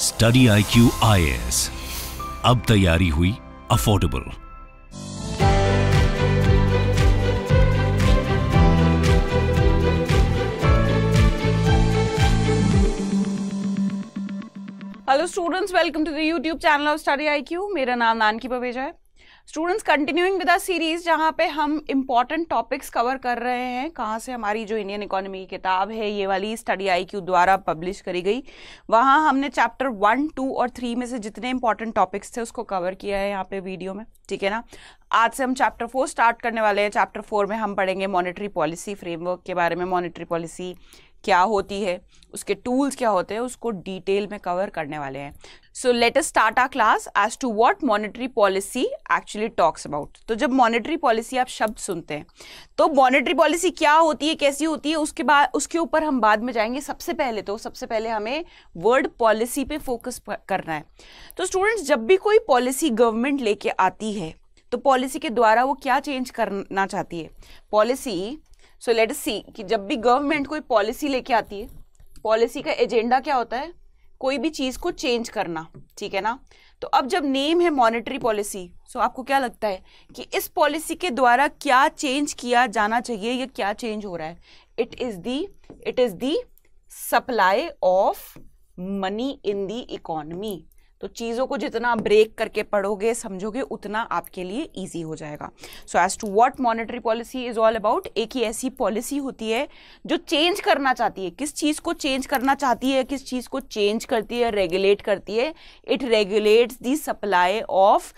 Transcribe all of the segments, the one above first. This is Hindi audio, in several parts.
Study I Q I S अब तैयारी हुई affordable hello students welcome to the YouTube channel of study I Q मेरा नाम नानकी पवेजा है स्टूडेंट्स कंटिन्यूइंग विद सीरीज जहाँ पे हम इम्पॉर्टेंट टॉपिक्स कवर कर रहे हैं कहाँ से हमारी जो इंडियन इकोनॉमी की किताब है ये वाली स्टडी आई क्यू द्वारा पब्लिश करी गई वहां हमने चैप्टर वन टू और थ्री में से जितने इंपॉर्टेंट टॉपिक्स थे उसको कवर किया है यहाँ पे वीडियो में ठीक है ना आज से हम चैप्टर फोर स्टार्ट करने वाले हैं चैप्टर फोर में हम पढ़ेंगे मॉनिटरी पॉलिसी फ्रेमवर्क के बारे में मॉनिटरी पॉलिसी क्या होती है उसके टूल्स क्या होते हैं उसको डिटेल में कवर करने वाले हैं so let us start a class as to what monetary policy actually talks about तो जब मॉनेटरी पॉलिसी आप शब्द सुनते हैं तो मॉनेटरी पॉलिसी क्या होती है कैसी होती है उसके बाद उसके ऊपर हम बाद में जाएंगे सबसे पहले तो सबसे पहले हमें वर्ड पॉलिसी पे फोकस करना है तो स्टूडेंट्स जब भी कोई पॉलिसी गवर्नमेंट लेके आती है तो पॉलिसी के द्वारा वो क्या चेंज करना चाहती है पॉलिसी सो लेट अस सी कि जब भी गवर्नमेंट कोई पॉलिसी लेके आती है पॉलिसी का एजेंडा क्या होता है कोई भी चीज़ को चेंज करना ठीक है ना तो अब जब नेम है मॉनेटरी पॉलिसी सो आपको क्या लगता है कि इस पॉलिसी के द्वारा क्या चेंज किया जाना चाहिए या क्या चेंज हो रहा है it is the it is the supply of money in the economy तो चीज़ों को जितना ब्रेक करके पढ़ोगे समझोगे उतना आपके लिए ईजी हो जाएगा so as to what monetary policy is all about एक ही ऐसी पॉलिसी होती है जो चेंज करना चाहती है किस चीज़ को चेंज करना चाहती है किस चीज़ को चेंज करती है रेगुलेट करती है it regulates the supply of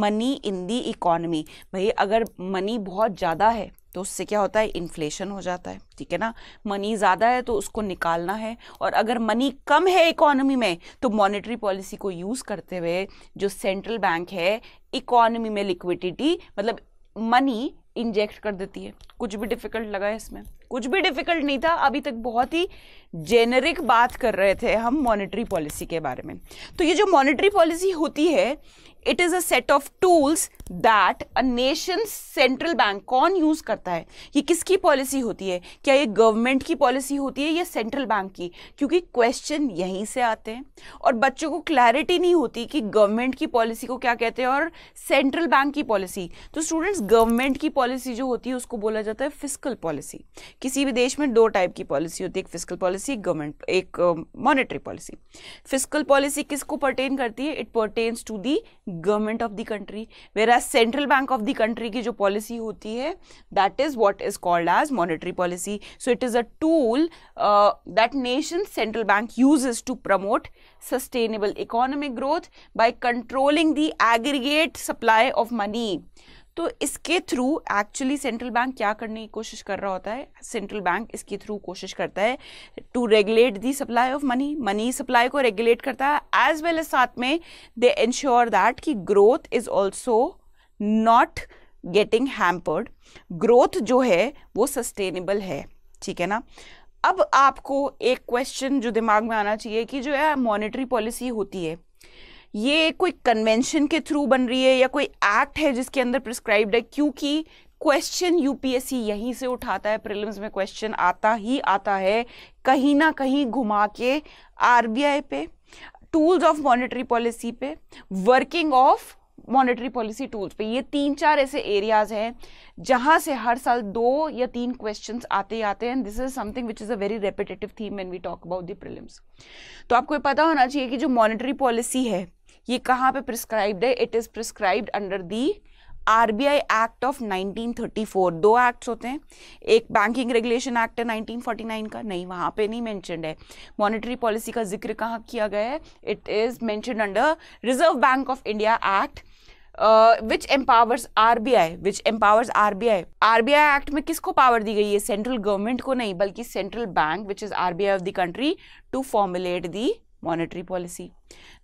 money in the economy भाई अगर मनी बहुत ज़्यादा है तो उससे क्या होता है इन्फ्लेशन हो जाता है ठीक है ना मनी ज़्यादा है तो उसको निकालना है और अगर मनी कम है इकोनॉमी में तो मॉनेटरी पॉलिसी को यूज़ करते हुए जो सेंट्रल बैंक है इकोनॉमी में लिक्विडिटी मतलब मनी इंजेक्ट कर देती है कुछ भी डिफ़िकल्ट लगा है इसमें कुछ भी डिफ़िकल्ट नहीं था अभी तक बहुत ही जेनरिक बात कर रहे थे हम मॉनेटरी पॉलिसी के बारे में तो ये जो मॉनेटरी पॉलिसी होती है it is a set of tools that a nation central bank कौन यूज करता है ये किसकी पॉलिसी होती है क्या ये गवर्नमेंट की पॉलिसी होती है या सेंट्रल बैंक की क्योंकि क्वेश्चन यहीं से आते हैं और बच्चों को क्लैरिटी नहीं होती कि गवर्नमेंट की पॉलिसी को क्या कहते हैं और सेंट्रल बैंक की पॉलिसी तो स्टूडेंट्स गवर्नमेंट की पॉलिसी जो होती है उसको बोला जाता है फिजिकल पॉलिसी किसी भी देश में दो टाइप की पॉलिसी होती है एक फिजिकल पॉलिसी एक गवर्नमेंट एक मॉनिटरी पॉलिसी फिजिकल पॉलिसी किसको परटेन करती है it pertains to the government of the country whereas central bank of the country की जो पॉलिसी होती है that is what is called as monetary policy so it is a tool that nation central bank uses to promote sustainable economic growth by controlling the aggregate supply of money तो इसके थ्रू एक्चुअली सेंट्रल बैंक क्या करने की कोशिश कर रहा होता है सेंट्रल बैंक इसके थ्रू कोशिश करता है to regulate the supply of money money supply को रेगुलेट करता है एज वेल एज साथ में दे इंश्योर दैट कि growth is also not getting hampered growth जो है वो सस्टेनेबल है ठीक है ना अब आपको एक क्वेश्चन जो दिमाग में आना चाहिए कि जो है मॉनेटरी पॉलिसी होती है ये कोई कन्वेंशन के थ्रू बन रही है या कोई एक्ट है जिसके अंदर प्रिस्क्राइब्ड है क्योंकि क्वेश्चन यूपीएससी यहीं से उठाता है प्रिलिम्स में क्वेश्चन आता ही आता है कहीं ना कहीं घुमा के आरबीआई पे टूल्स ऑफ मॉनेटरी पॉलिसी पे working of monetary policy tools पे ये तीन चार ऐसे एरियाज हैं जहां से हर साल दो या तीन क्वेश्चन आते ही आते हैं this is something which is a very repetitive theme and we talk about the prelims तो आपको पता होना चाहिए कि जो मॉनेटरी पॉलिसी है ये कहाँ पे प्रिस्क्राइब्ड है it is prescribed under the I act of 1934 दो एक्ट्स होते हैं एक बैंकिंग रेगुलेशन एक्ट है 1949 का नहीं वहाँ पे नहीं मैंशनड है मॉनिटरी पॉलिसी का जिक्र कहाँ किया गया है it is mentioned under Reserve bank of India act which empowers R B I which empowers R B I R B I act में किसको पावर दी गई है सेंट्रल गवर्नमेंट को नहीं बल्कि central bank which is R B I of the country to formulate the monetary policy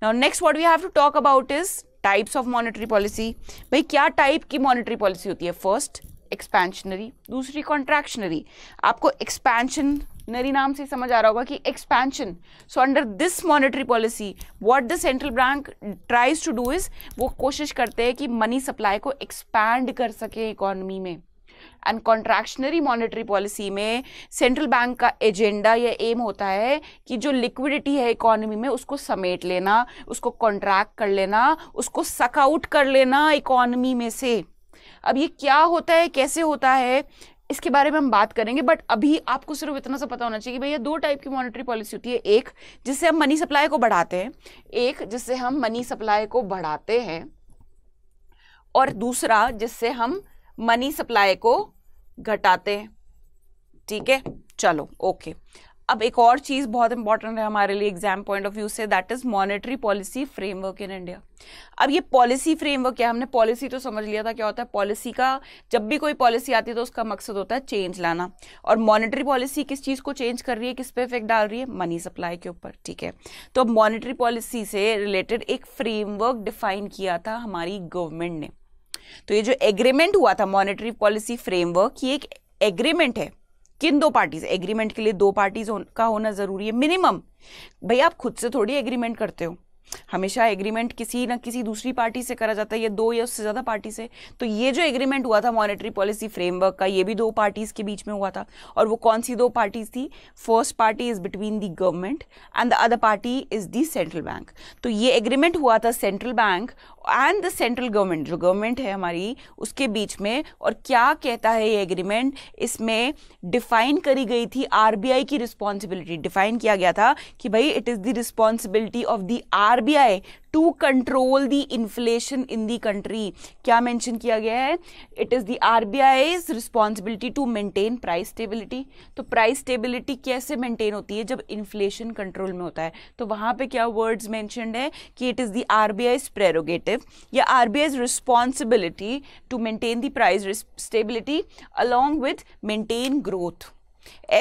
now next what we have to talk about is types of monetary policy भाई क्या टाइप की मॉनेटरी पॉलिसी होती है फर्स्ट एक्सपेंशनरी दूसरी कॉन्ट्रैक्शनरी आपको एक्सपेंशनरी नाम से समझ आ रहा होगा कि expansion so under this monetary policy what the central bank tries to do is वो कोशिश करते हैं कि मनी सप्लाई को एक्सपैंड कर सके इकोनॉमी में एंड कॉन्ट्रैक्शनरी मॉनेटरी पॉलिसी में सेंट्रल बैंक का एजेंडा या एम होता है कि जो लिक्विडिटी है इकोनॉमी में उसको समेट लेना उसको कॉन्ट्रैक्ट कर लेना उसको सकआउट कर लेना इकोनॉमी में से अब ये क्या होता है कैसे होता है इसके बारे में हम बात करेंगे बट अभी आपको सिर्फ इतना सा पता होना चाहिए कि भैया दो टाइप की मॉनेटरी पॉलिसी होती है एक जिससे हम मनी सप्लाई को बढ़ाते हैं एक जिससे हम मनी सप्लाई को बढ़ाते हैं और दूसरा जिससे हम मनी सप्लाई को घटाते हैं ठीक है चलो ओके अब एक और चीज़ बहुत इंपॉर्टेंट है हमारे लिए एग्जाम पॉइंट ऑफ व्यू से that is monetary policy framework in India अब ये पॉलिसी फ्रेमवर्क क्या हमने पॉलिसी तो समझ लिया था क्या होता है पॉलिसी का जब भी कोई पॉलिसी आती है तो उसका मकसद होता है चेंज लाना और मॉनेटरी पॉलिसी किस चीज़ को चेंज कर रही है किस पे इफेक्ट डाल रही है मनी सप्लाई के ऊपर ठीक है तो अब मॉनेटरी पॉलिसी से रिलेटेड एक फ्रेमवर्क डिफाइन किया था हमारी गवर्नमेंट ने तो ये जो एग्रीमेंट हुआ था मॉनेटरी पॉलिसी फ्रेमवर्क ये एक एग्रीमेंट है किन दो पार्टीज एग्रीमेंट के लिए दो पार्टीज का होना जरूरी है मिनिमम भैया आप खुद से थोड़ी एग्रीमेंट करते हो हमेशा एग्रीमेंट किसी ना किसी दूसरी पार्टी से करा जाता है या दो या उससे ज़्यादा पार्टी से तो ये जो एग्रीमेंट हुआ था मॉनेटरी पॉलिसी फ्रेमवर्क का ये भी दो पार्टीज़ के बीच में हुआ था और वो कौन सी दो पार्टीज़ थी first party is between the government and the other party is the central bank तो ये एग्रीमेंट हुआ था central bank and the central government जो गवर्नमेंट है हमारी उसके बीच में और क्या कहता है ये एग्रीमेंट इसमें डिफाइन करी गई थी आरबीआई की रिस्पॉन्सिबिलिटी डिफाइन किया गया था कि भाई it is the responsibility of the R RBI to control the inflation in the country क्या मेंशन किया गया है it is the R B I responsibility to maintain price stability तो प्राइस स्टेबिलिटी कैसे मेंटेन होती है जब इन्फ्लेशन कंट्रोल में होता है तो वहां पे क्या वर्ड्स मैंशनड है कि it is the R B I prerogative या R B I responsibility to maintain the price stability along with maintain growth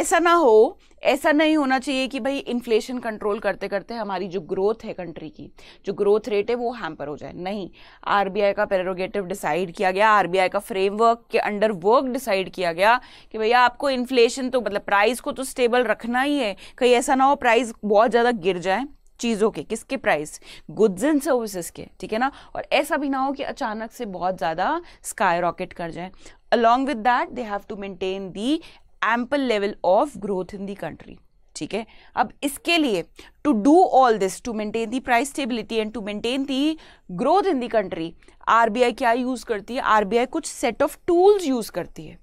ऐसा ना हो ऐसा नहीं होना चाहिए कि भाई इन्फ्लेशन कंट्रोल करते करते हमारी जो ग्रोथ है कंट्री की जो ग्रोथ रेट है वो हैम्पर हो जाए नहीं आरबीआई का पेरोगेटिव डिसाइड किया गया आरबीआई का फ्रेमवर्क के अंडर वर्क डिसाइड किया गया कि भैया आपको इन्फ्लेशन तो मतलब प्राइस को तो स्टेबल रखना ही है कहीं ऐसा ना हो प्राइस बहुत ज़्यादा गिर जाए चीज़ों के किसके प्राइस गुड्स एंड सर्विसेज के ठीक है ना और ऐसा भी ना हो कि अचानक से बहुत ज़्यादा स्काई रॉकेट कर जाए along with that they have to maintain the ample level of growth in the country ठीक है अब इसके लिए to do all this to maintain the price stability and to maintain the growth in the country RBI क्या यूज़ करती है आरबीआई कुछ सेट ऑफ टूल्स यूज़ करती है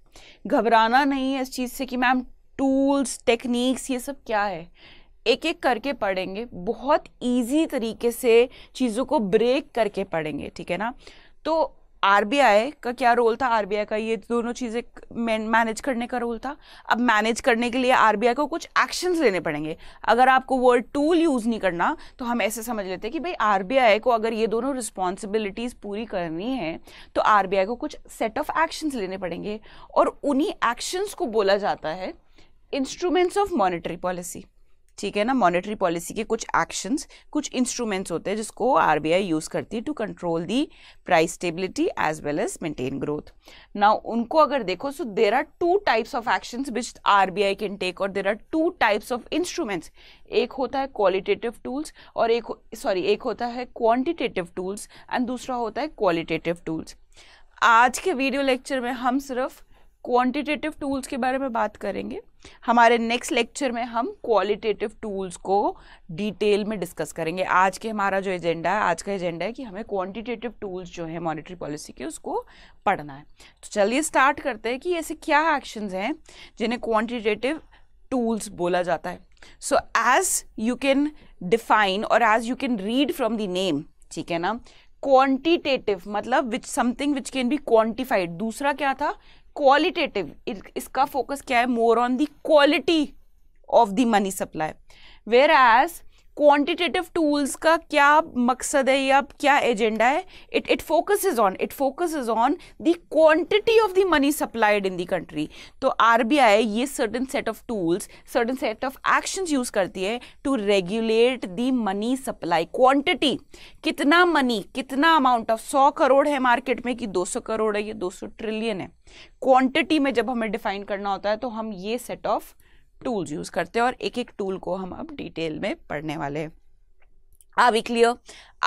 घबराना नहीं है इस चीज़ से कि मैम टूल्स टेक्निक्स ये सब क्या है एक एक करके पढ़ेंगे बहुत इजी तरीके से चीज़ों को ब्रेक करके पढ़ेंगे ठीक है ना तो आरबीआई का क्या रोल था आरबीआई का ये दोनों चीज़ें मैनेज करने का रोल था अब मैनेज करने के लिए आरबीआई को कुछ एक्शंस लेने पड़ेंगे अगर आपको वर्ड टूल यूज़ नहीं करना तो हम ऐसे समझ लेते हैं कि भाई आरबीआई को अगर ये दोनों रिस्पॉन्सिबिलिटीज़ पूरी करनी है तो आरबीआई को कुछ सेट ऑफ एक्शंस लेने पड़ेंगे और उन्हीं एक्शंस को बोला जाता है इंस्ट्रूमेंट्स ऑफ मॉनिटरी पॉलिसी ठीक है ना मॉनेटरी पॉलिसी के कुछ एक्शंस कुछ इंस्ट्रूमेंट्स होते हैं जिसको आरबीआई यूज़ करती है to control the price stability as well as maintain growth now उनको अगर देखो so there are two types of actions which RBI can take और there are two types of instruments एक होता है क्वालिटेटिव टूल्स और एक सॉरी एक होता है क्वान्टिटेटिव टूल्स एंड दूसरा होता है क्वालिटेटिव टूल्स आज के वीडियो लेक्चर में हम सिर्फ क्वांटिटेटिव टूल्स के बारे में बात करेंगे हमारे नेक्स्ट लेक्चर में हम क्वालिटेटिव टूल्स को डिटेल में डिस्कस करेंगे आज के हमारा जो एजेंडा है आज का एजेंडा है कि हमें क्वांटिटेटिव टूल्स जो है मॉनेटरी पॉलिसी के उसको पढ़ना है तो चलिए स्टार्ट करते हैं कि ऐसे क्या एक्शंस हैं जिन्हें क्वांटिटेटिव टूल्स बोला जाता है so as you can define और as you can read from the name ठीक है ना क्वांटिटेटिव मतलब which something which can be quantified दूसरा क्या था क्वालिटेटिव इसका फोकस क्या है more on the quality of the money supply whereas quantitative tools का क्या मकसद है या क्या एजेंडा है it it is on it is on the quantity of the money supplied in the country तो आर ये certain set of tools certain set of actions use करती है to regulate the money supply quantity कितना मनी कितना अमाउंट ऑफ सौ करोड़ है मार्केट में कि दो सौ करोड़ है ये दो सौ ट्रिलियन है क्वांटिटी में जब हमें डिफाइन करना होता है तो हम ये सेट ऑफ टूल्स यूज़ करते हैं और एक एक टूल को हम अब डिटेल में पढ़ने वाले हैं are we clear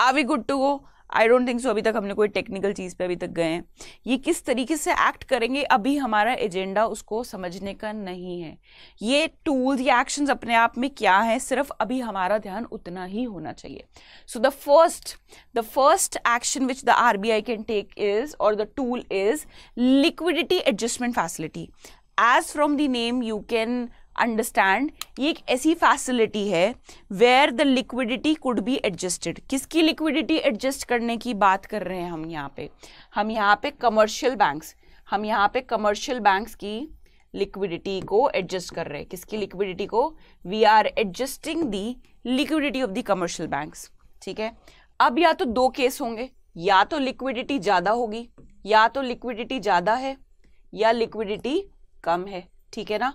are we good to go I don't think so अभी तक हमने कोई टेक्निकल चीज़ पे अभी तक गए हैं ये किस तरीके से एक्ट करेंगे अभी हमारा एजेंडा उसको समझने का नहीं है ये टूल्स या एक्शंस अपने आप में क्या है सिर्फ अभी हमारा ध्यान उतना ही होना चाहिए so the first the first action which the R B I can take is और the tool is liquidity adjustment facility as from the name you can understand ये एक ऐसी फैसिलिटी है where the liquidity could be adjusted किसकी लिक्विडिटी एडजस्ट करने की बात कर रहे हैं हम यहाँ पे हम यहाँ पे कमर्शियल बैंक्स हम यहाँ पे कमर्शियल बैंक्स की लिक्विडिटी को एडजस्ट कर रहे हैं किसकी लिक्विडिटी को we are adjusting the liquidity of the commercial banks ठीक है अब या तो दो केस होंगे या तो लिक्विडिटी ज़्यादा होगी या तो लिक्विडिटी ज़्यादा है या लिक्विडिटी कम है ठीक है ना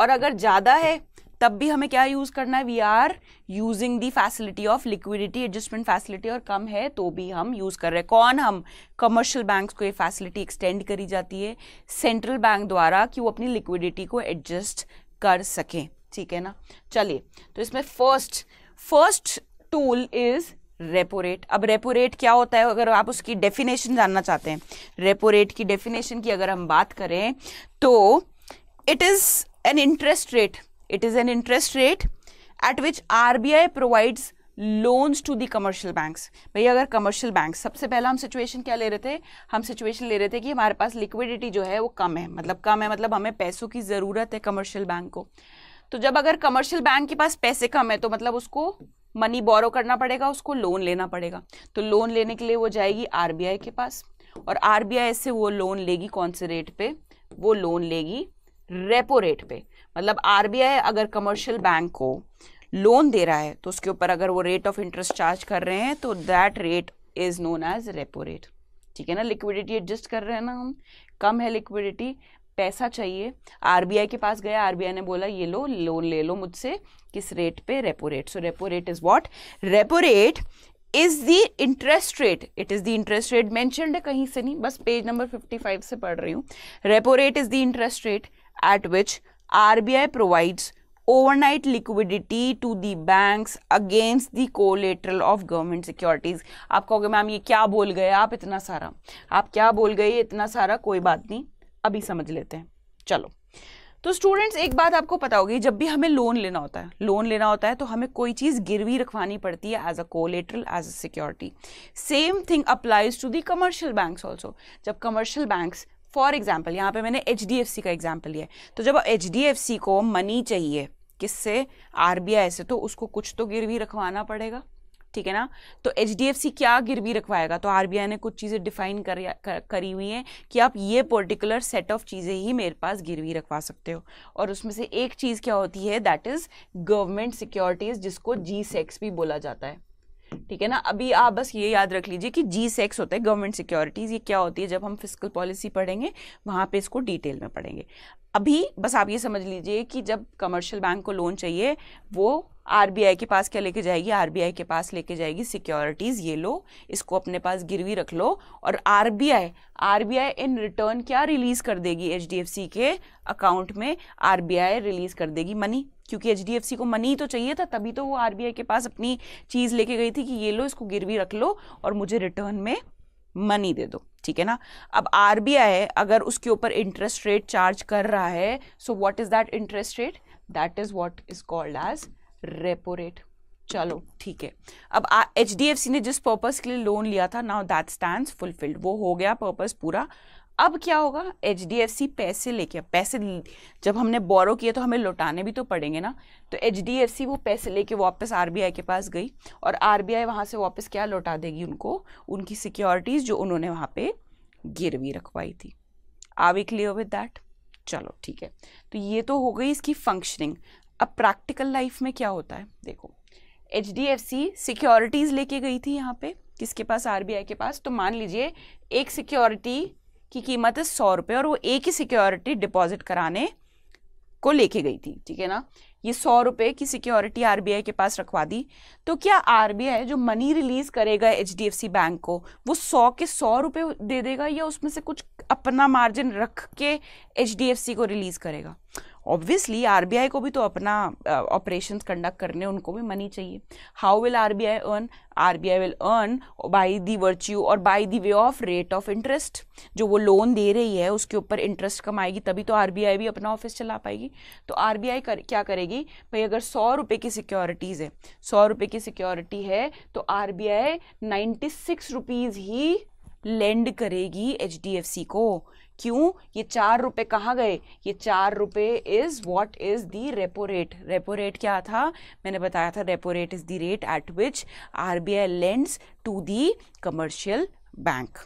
और अगर ज़्यादा है तब भी हमें क्या यूज़ करना है we are using the facility of liquidity adjustment facility और कम है तो भी हम यूज़ कर रहे हैं कौन हम कमर्शियल बैंक्स को ये फैसिलिटी एक्सटेंड करी जाती है सेंट्रल बैंक द्वारा कि वो अपनी लिक्विडिटी को एडजस्ट कर सकें ठीक है ना चलिए तो इसमें first first tool is repo rate अब रेपो रेट क्या होता है अगर आप उसकी डेफिनेशन जानना चाहते हैं रेपो रेट की डेफिनेशन की अगर हम बात करें तो it is an interest rate it is an interest rate at which RBI provides loans to the commercial banks भैया अगर कमर्शियल बैंक सबसे पहला हम सिचुएशन क्या ले रहे थे हम सिचुएशन ले रहे थे कि हमारे पास लिक्विडिटी जो है वो कम है मतलब कम है मतलब हमें पैसों की ज़रूरत है कमर्शियल बैंक को तो जब अगर कमर्शियल बैंक के पास पैसे कम है तो मतलब उसको मनी बोरो करना पड़ेगा उसको लोन लेना पड़ेगा तो लोन लेने के लिए वो जाएगी आर के पास और आर से वो लोन लेगी कौन से रेट पर वो लोन लेगी रेपो रेट पे मतलब आरबीआई अगर कमर्शियल बैंक को लोन दे रहा है तो उसके ऊपर अगर वो रेट ऑफ इंटरेस्ट चार्ज कर रहे हैं तो that rate is known as repo rate ठीक है ना लिक्विडिटी एडजस्ट कर रहे हैं ना हम कम है लिक्विडिटी पैसा चाहिए आरबीआई के पास गया आरबीआई ने बोला ये लो लोन ले लो मुझसे किस रेट पे repo rate so repo rate is what repo rate is the interest rate it is the interest rate mentioned है कहीं से नहीं बस पेज नंबर फाइव से पढ़ रही हूँ repo rate is the interest rate at which RBI provides overnight liquidity to the banks against the collateral of government securities आप कहोगे मैम ये क्या बोल गए आप इतना सारा आप क्या बोल गए इतना सारा कोई बात नहीं अभी समझ लेते हैं चलो तो स्टूडेंट्स एक बात आपको पता होगी जब भी हमें लोन लेना होता है लोन लेना होता है तो हमें कोई चीज़ गिरवी रखवानी पड़ती है as a collateral as a security same thing applies to the commercial banks also जब कमर्शियल बैंक्स फॉर एग्जाम्पल यहाँ पे मैंने एच डी एफ सी का एग्जाम्पल लिया तो जब एच डी एफ सी को मनी चाहिए किससे आर बी आई से तो उसको कुछ तो गिरवी रखवाना पड़ेगा ठीक है ना तो एच डी एफ सी क्या गिरवी रखवाएगा तो आर बी आई ने कुछ चीज़ें डिफाइन कर, कर, करी हुई हैं कि आप ये पर्टिकुलर सेट ऑफ चीज़ें ही मेरे पास गिरवी रखवा सकते हो और उसमें से एक चीज़ क्या होती है दैट इज़ गवर्नमेंट सिक्योरिटीज़ जिसको जी सेक्स भी बोला जाता है ठीक है ना अभी आप बस ये याद रख लीजिए कि जी सेक्स e होता है गवर्नमेंट सिक्योरिटीज़ ये क्या होती है जब हम फिजिकल पॉलिसी पढ़ेंगे वहाँ पे इसको डिटेल में पढ़ेंगे अभी बस आप ये समझ लीजिए कि जब कमर्शियल बैंक को लोन चाहिए वो आर के पास क्या लेके जाएगी आर के पास लेके जाएगी सिक्योरिटीज़ ये लो इसको अपने पास गिरवी रख लो और आर बी इन रिटर्न क्या रिलीज़ कर देगी एच के अकाउंट में आर रिलीज़ कर देगी मनी क्योंकि एच को मनी तो चाहिए था तभी तो वो आई के पास अपनी चीज़ लेके गई थी कि ये लो इसको गिरवी रख लो और मुझे रिटर्न में मनी दे दो ठीक है ना अब आर अगर उसके ऊपर इंटरेस्ट रेट चार्ज कर रहा है so what is that interest rate that is what is called as repo rate चलो ठीक है अब एच ने जिस पर्पज़ के लिए लोन लिया था नाउ दैट स्टैंड फुलफिल्ड वो हो गया पर्पज़ पूरा अब क्या होगा एच डी एफ सी पैसे लेके पैसे जब हमने बोरो किए तो हमें लौटाने भी तो पड़ेंगे ना तो एच डी एफ सी वो पैसे लेके वापस आर बी आई के पास गई और आर बी आई वहाँ से वापस क्या लौटा देगी उनको उनकी सिक्योरिटीज़ जो उन्होंने वहाँ पे गिरवी रखवाई थी are we clear with that चलो ठीक है तो ये तो हो गई इसकी फंक्शनिंग अब प्रैक्टिकल लाइफ में क्या होता है देखो H D F C securities लेके गई थी यहाँ पे किसके पास आर बी आई के पास तो मान लीजिए एक सिक्योरिटी की कीमत है सौ रुपये और वो एक ही सिक्योरिटी डिपॉजिट कराने को लेके गई थी ठीक है ना ये सौ रुपये की सिक्योरिटी आरबीआई के पास रखवा दी तो क्या आरबीआई जो मनी रिलीज करेगा एच बैंक को वो सौ के सौ रुपये दे देगा या उसमें से कुछ अपना मार्जिन रख के एच को रिलीज करेगा ऑब्वियसली आर को भी तो अपना ऑपरेशन uh, कंडक्ट करने उनको भी मनी चाहिए how will R B I earn R B I will earn by the virtue और by the way of rate of interest जो वो लोन दे रही है उसके ऊपर इंटरेस्ट कमाएगी तभी तो आई भी अपना ऑफिस चला पाएगी तो आई कर, क्या करेगी भाई अगर सौ रुपये की सिक्योरिटीज़ है सौ रुपये की सिक्योरिटी है तो R B I ninety six rupees ही लेंड करेगी एच डी एफ सी को क्यों ये चार रुपये कहाँ गए ये चार रुपये is what is the repo rate repo rate क्या था मैंने बताया था repo rate is the rate at which R B I lends to the commercial bank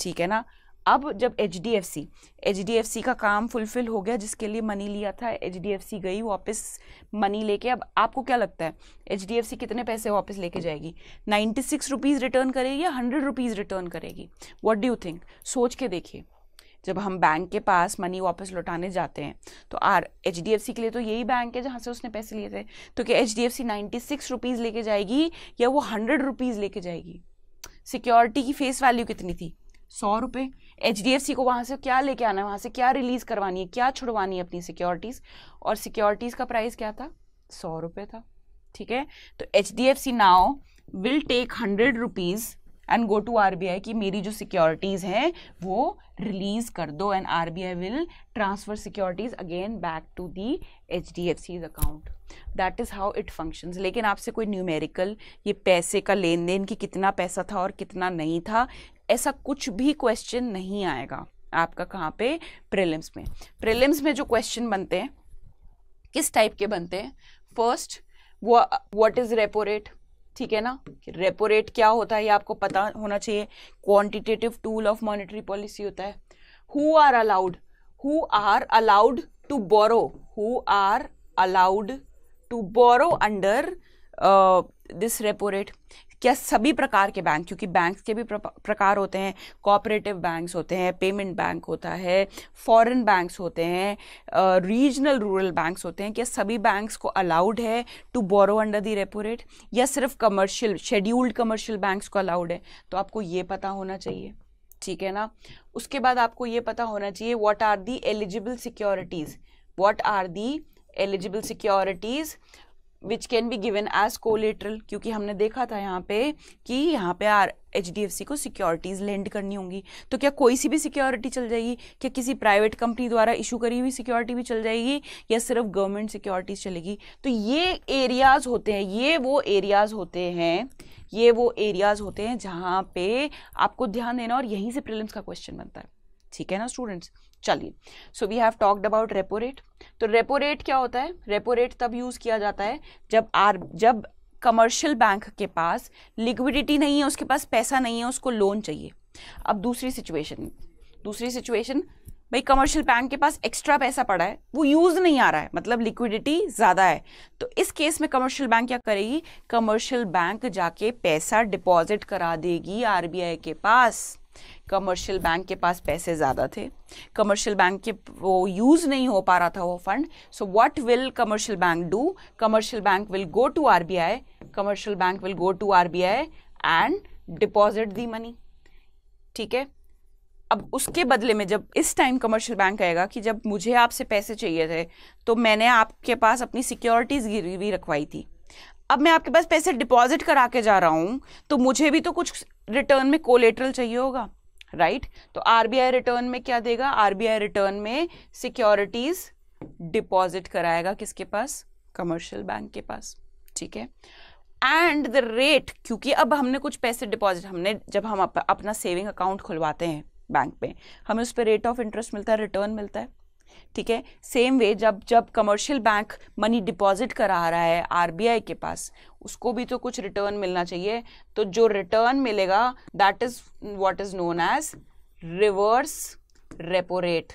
ठीक है ना अब जब H D F C H D F C का काम फुलफिल हो गया जिसके लिए मनी लिया था एच डी एफ सी गई वापस मनी लेके अब आपको क्या लगता है एच डी एफ सी कितने पैसे वापस लेके जाएगी नाइन्टी सिक्स रुपीज़ रिटर्न करेगी या हंड्रेड रुपीज़ रिटर्न करेगी वॉट डू यू थिंक सोच के देखिए जब हम बैंक के पास मनी वापस लौटाने जाते हैं तो आर एच डी एफ सी के लिए तो यही बैंक है जहाँ से उसने पैसे लिए थे तो क्या H D F C ninety six rupees लेके जाएगी या वो हंड्रेड रुपीज़ लेके जाएगी सिक्योरिटी की फेस वैल्यू कितनी थी सौ रुपये एच डी एफ सी को वहाँ से क्या लेके आना है वहाँ से क्या रिलीज़ करवानी है क्या छुड़वानी है अपनी सिक्योरिटीज़ और सिक्योरिटीज़ का प्राइस क्या था सौ रुपये था ठीक है तो H D F C now will take hundred rupees and go to I कि मेरी जो सिक्योरिटीज़ हैं वो रिलीज़ कर दो and I will transfer securities again back to the H D F C's account that is how it functions लेकिन आपसे कोई न्यूमेरिकल ये पैसे का लेन देन कि कितना पैसा था और कितना नहीं था ऐसा कुछ भी क्वेश्चन नहीं आएगा आपका कहाँ पे प्रिलिम्स में प्रिलिम्स में जो क्वेश्चन बनते हैं किस टाइप के बनते हैं first what is repo rate ठीक है ना रेपो रेट क्या होता है ये आपको पता होना चाहिए quantitative tool of monetary policy होता है who are allowed who are allowed to borrow who are allowed to borrow under this repo rate क्या सभी प्रकार के बैंक क्योंकि बैंक्स के भी प्रकार होते हैं कोऑपरेटिव बैंक्स होते हैं पेमेंट बैंक होता है फॉरेन बैंक्स होते हैं रीजनल रूरल बैंक्स होते हैं क्या सभी बैंक्स को अलाउड है to borrow under the repo rate या सिर्फ कमर्शियल शेड्यूल्ड कमर्शियल बैंक्स को अलाउड है तो आपको ये पता होना चाहिए ठीक है ना उसके बाद आपको ये पता होना चाहिए what are the eligible securities what are the eligible securities which can be given as collateral क्योंकि हमने देखा था यहाँ पे कि यहाँ पे आर एच डी एफ सी को सिक्योरिटीज लेंड करनी होंगी तो क्या कोई सी भी सिक्योरिटी चल जाएगी क्या किसी प्राइवेट कंपनी द्वारा इशू करी हुई सिक्योरिटी भी चल जाएगी या सिर्फ गवर्नमेंट सिक्योरिटीज चलेगी तो ये एरियाज होते हैं ये वो एरियाज होते हैं ये वो एरियाज होते हैं जहाँ पे आपको ध्यान देना और यहीं से प्रिलिम्स का क्वेश्चन बनता है ठीक है ना स्टूडेंट्स चलिए so we have talked about repo rate तो रेपो रेट क्या होता है रेपो रेट तब यूज़ किया जाता है जब आर जब कमर्शियल बैंक के पास लिक्विडिटी नहीं है उसके पास पैसा नहीं है उसको लोन चाहिए अब दूसरी सिचुएशन दूसरी सिचुएशन भाई कमर्शियल बैंक के पास एक्स्ट्रा पैसा पड़ा है वो यूज़ नहीं आ रहा है मतलब लिक्विडिटी ज़्यादा है तो इस केस में कमर्शियल बैंक क्या करेगी कमर्शियल बैंक जाके पैसा डिपॉजिट करा देगी आरबीआई के पास कमर्शियल बैंक के पास पैसे ज़्यादा थे कमर्शियल बैंक के वो यूज़ नहीं हो पा रहा था वो fund so what will commercial bank do commercial bank will go to RBI commercial bank will go to RBI and deposit the money ठीक है अब उसके बदले में जब इस टाइम कमर्शियल बैंक आएगा कि जब मुझे आपसे पैसे चाहिए थे तो मैंने आपके पास अपनी सिक्योरिटीज़ गिरवी रखवाई थी अब मैं आपके पास पैसे डिपॉजिट करा के जा रहा हूँ तो मुझे भी तो कुछ रिटर्न में कोलेटरल चाहिए होगा राइट तो आरबीआई रिटर्न में क्या देगा आरबीआई रिटर्न में सिक्योरिटीज डिपॉजिट कराएगा किसके पास कमर्शियल बैंक के पास ठीक है एंड द रेट क्योंकि अब हमने कुछ पैसे डिपॉजिट हमने जब हम अप, अपना सेविंग अकाउंट खुलवाते हैं बैंक में हमें उस पर रेट ऑफ इंटरेस्ट मिलता है रिटर्न मिलता है ठीक है सेम वे जब जब कमर्शियल बैंक मनी डिपॉजिट करा रहा है आरबीआई के पास उसको भी तो कुछ रिटर्न मिलना चाहिए तो जो रिटर्न मिलेगा that is what is known as reverse repo rate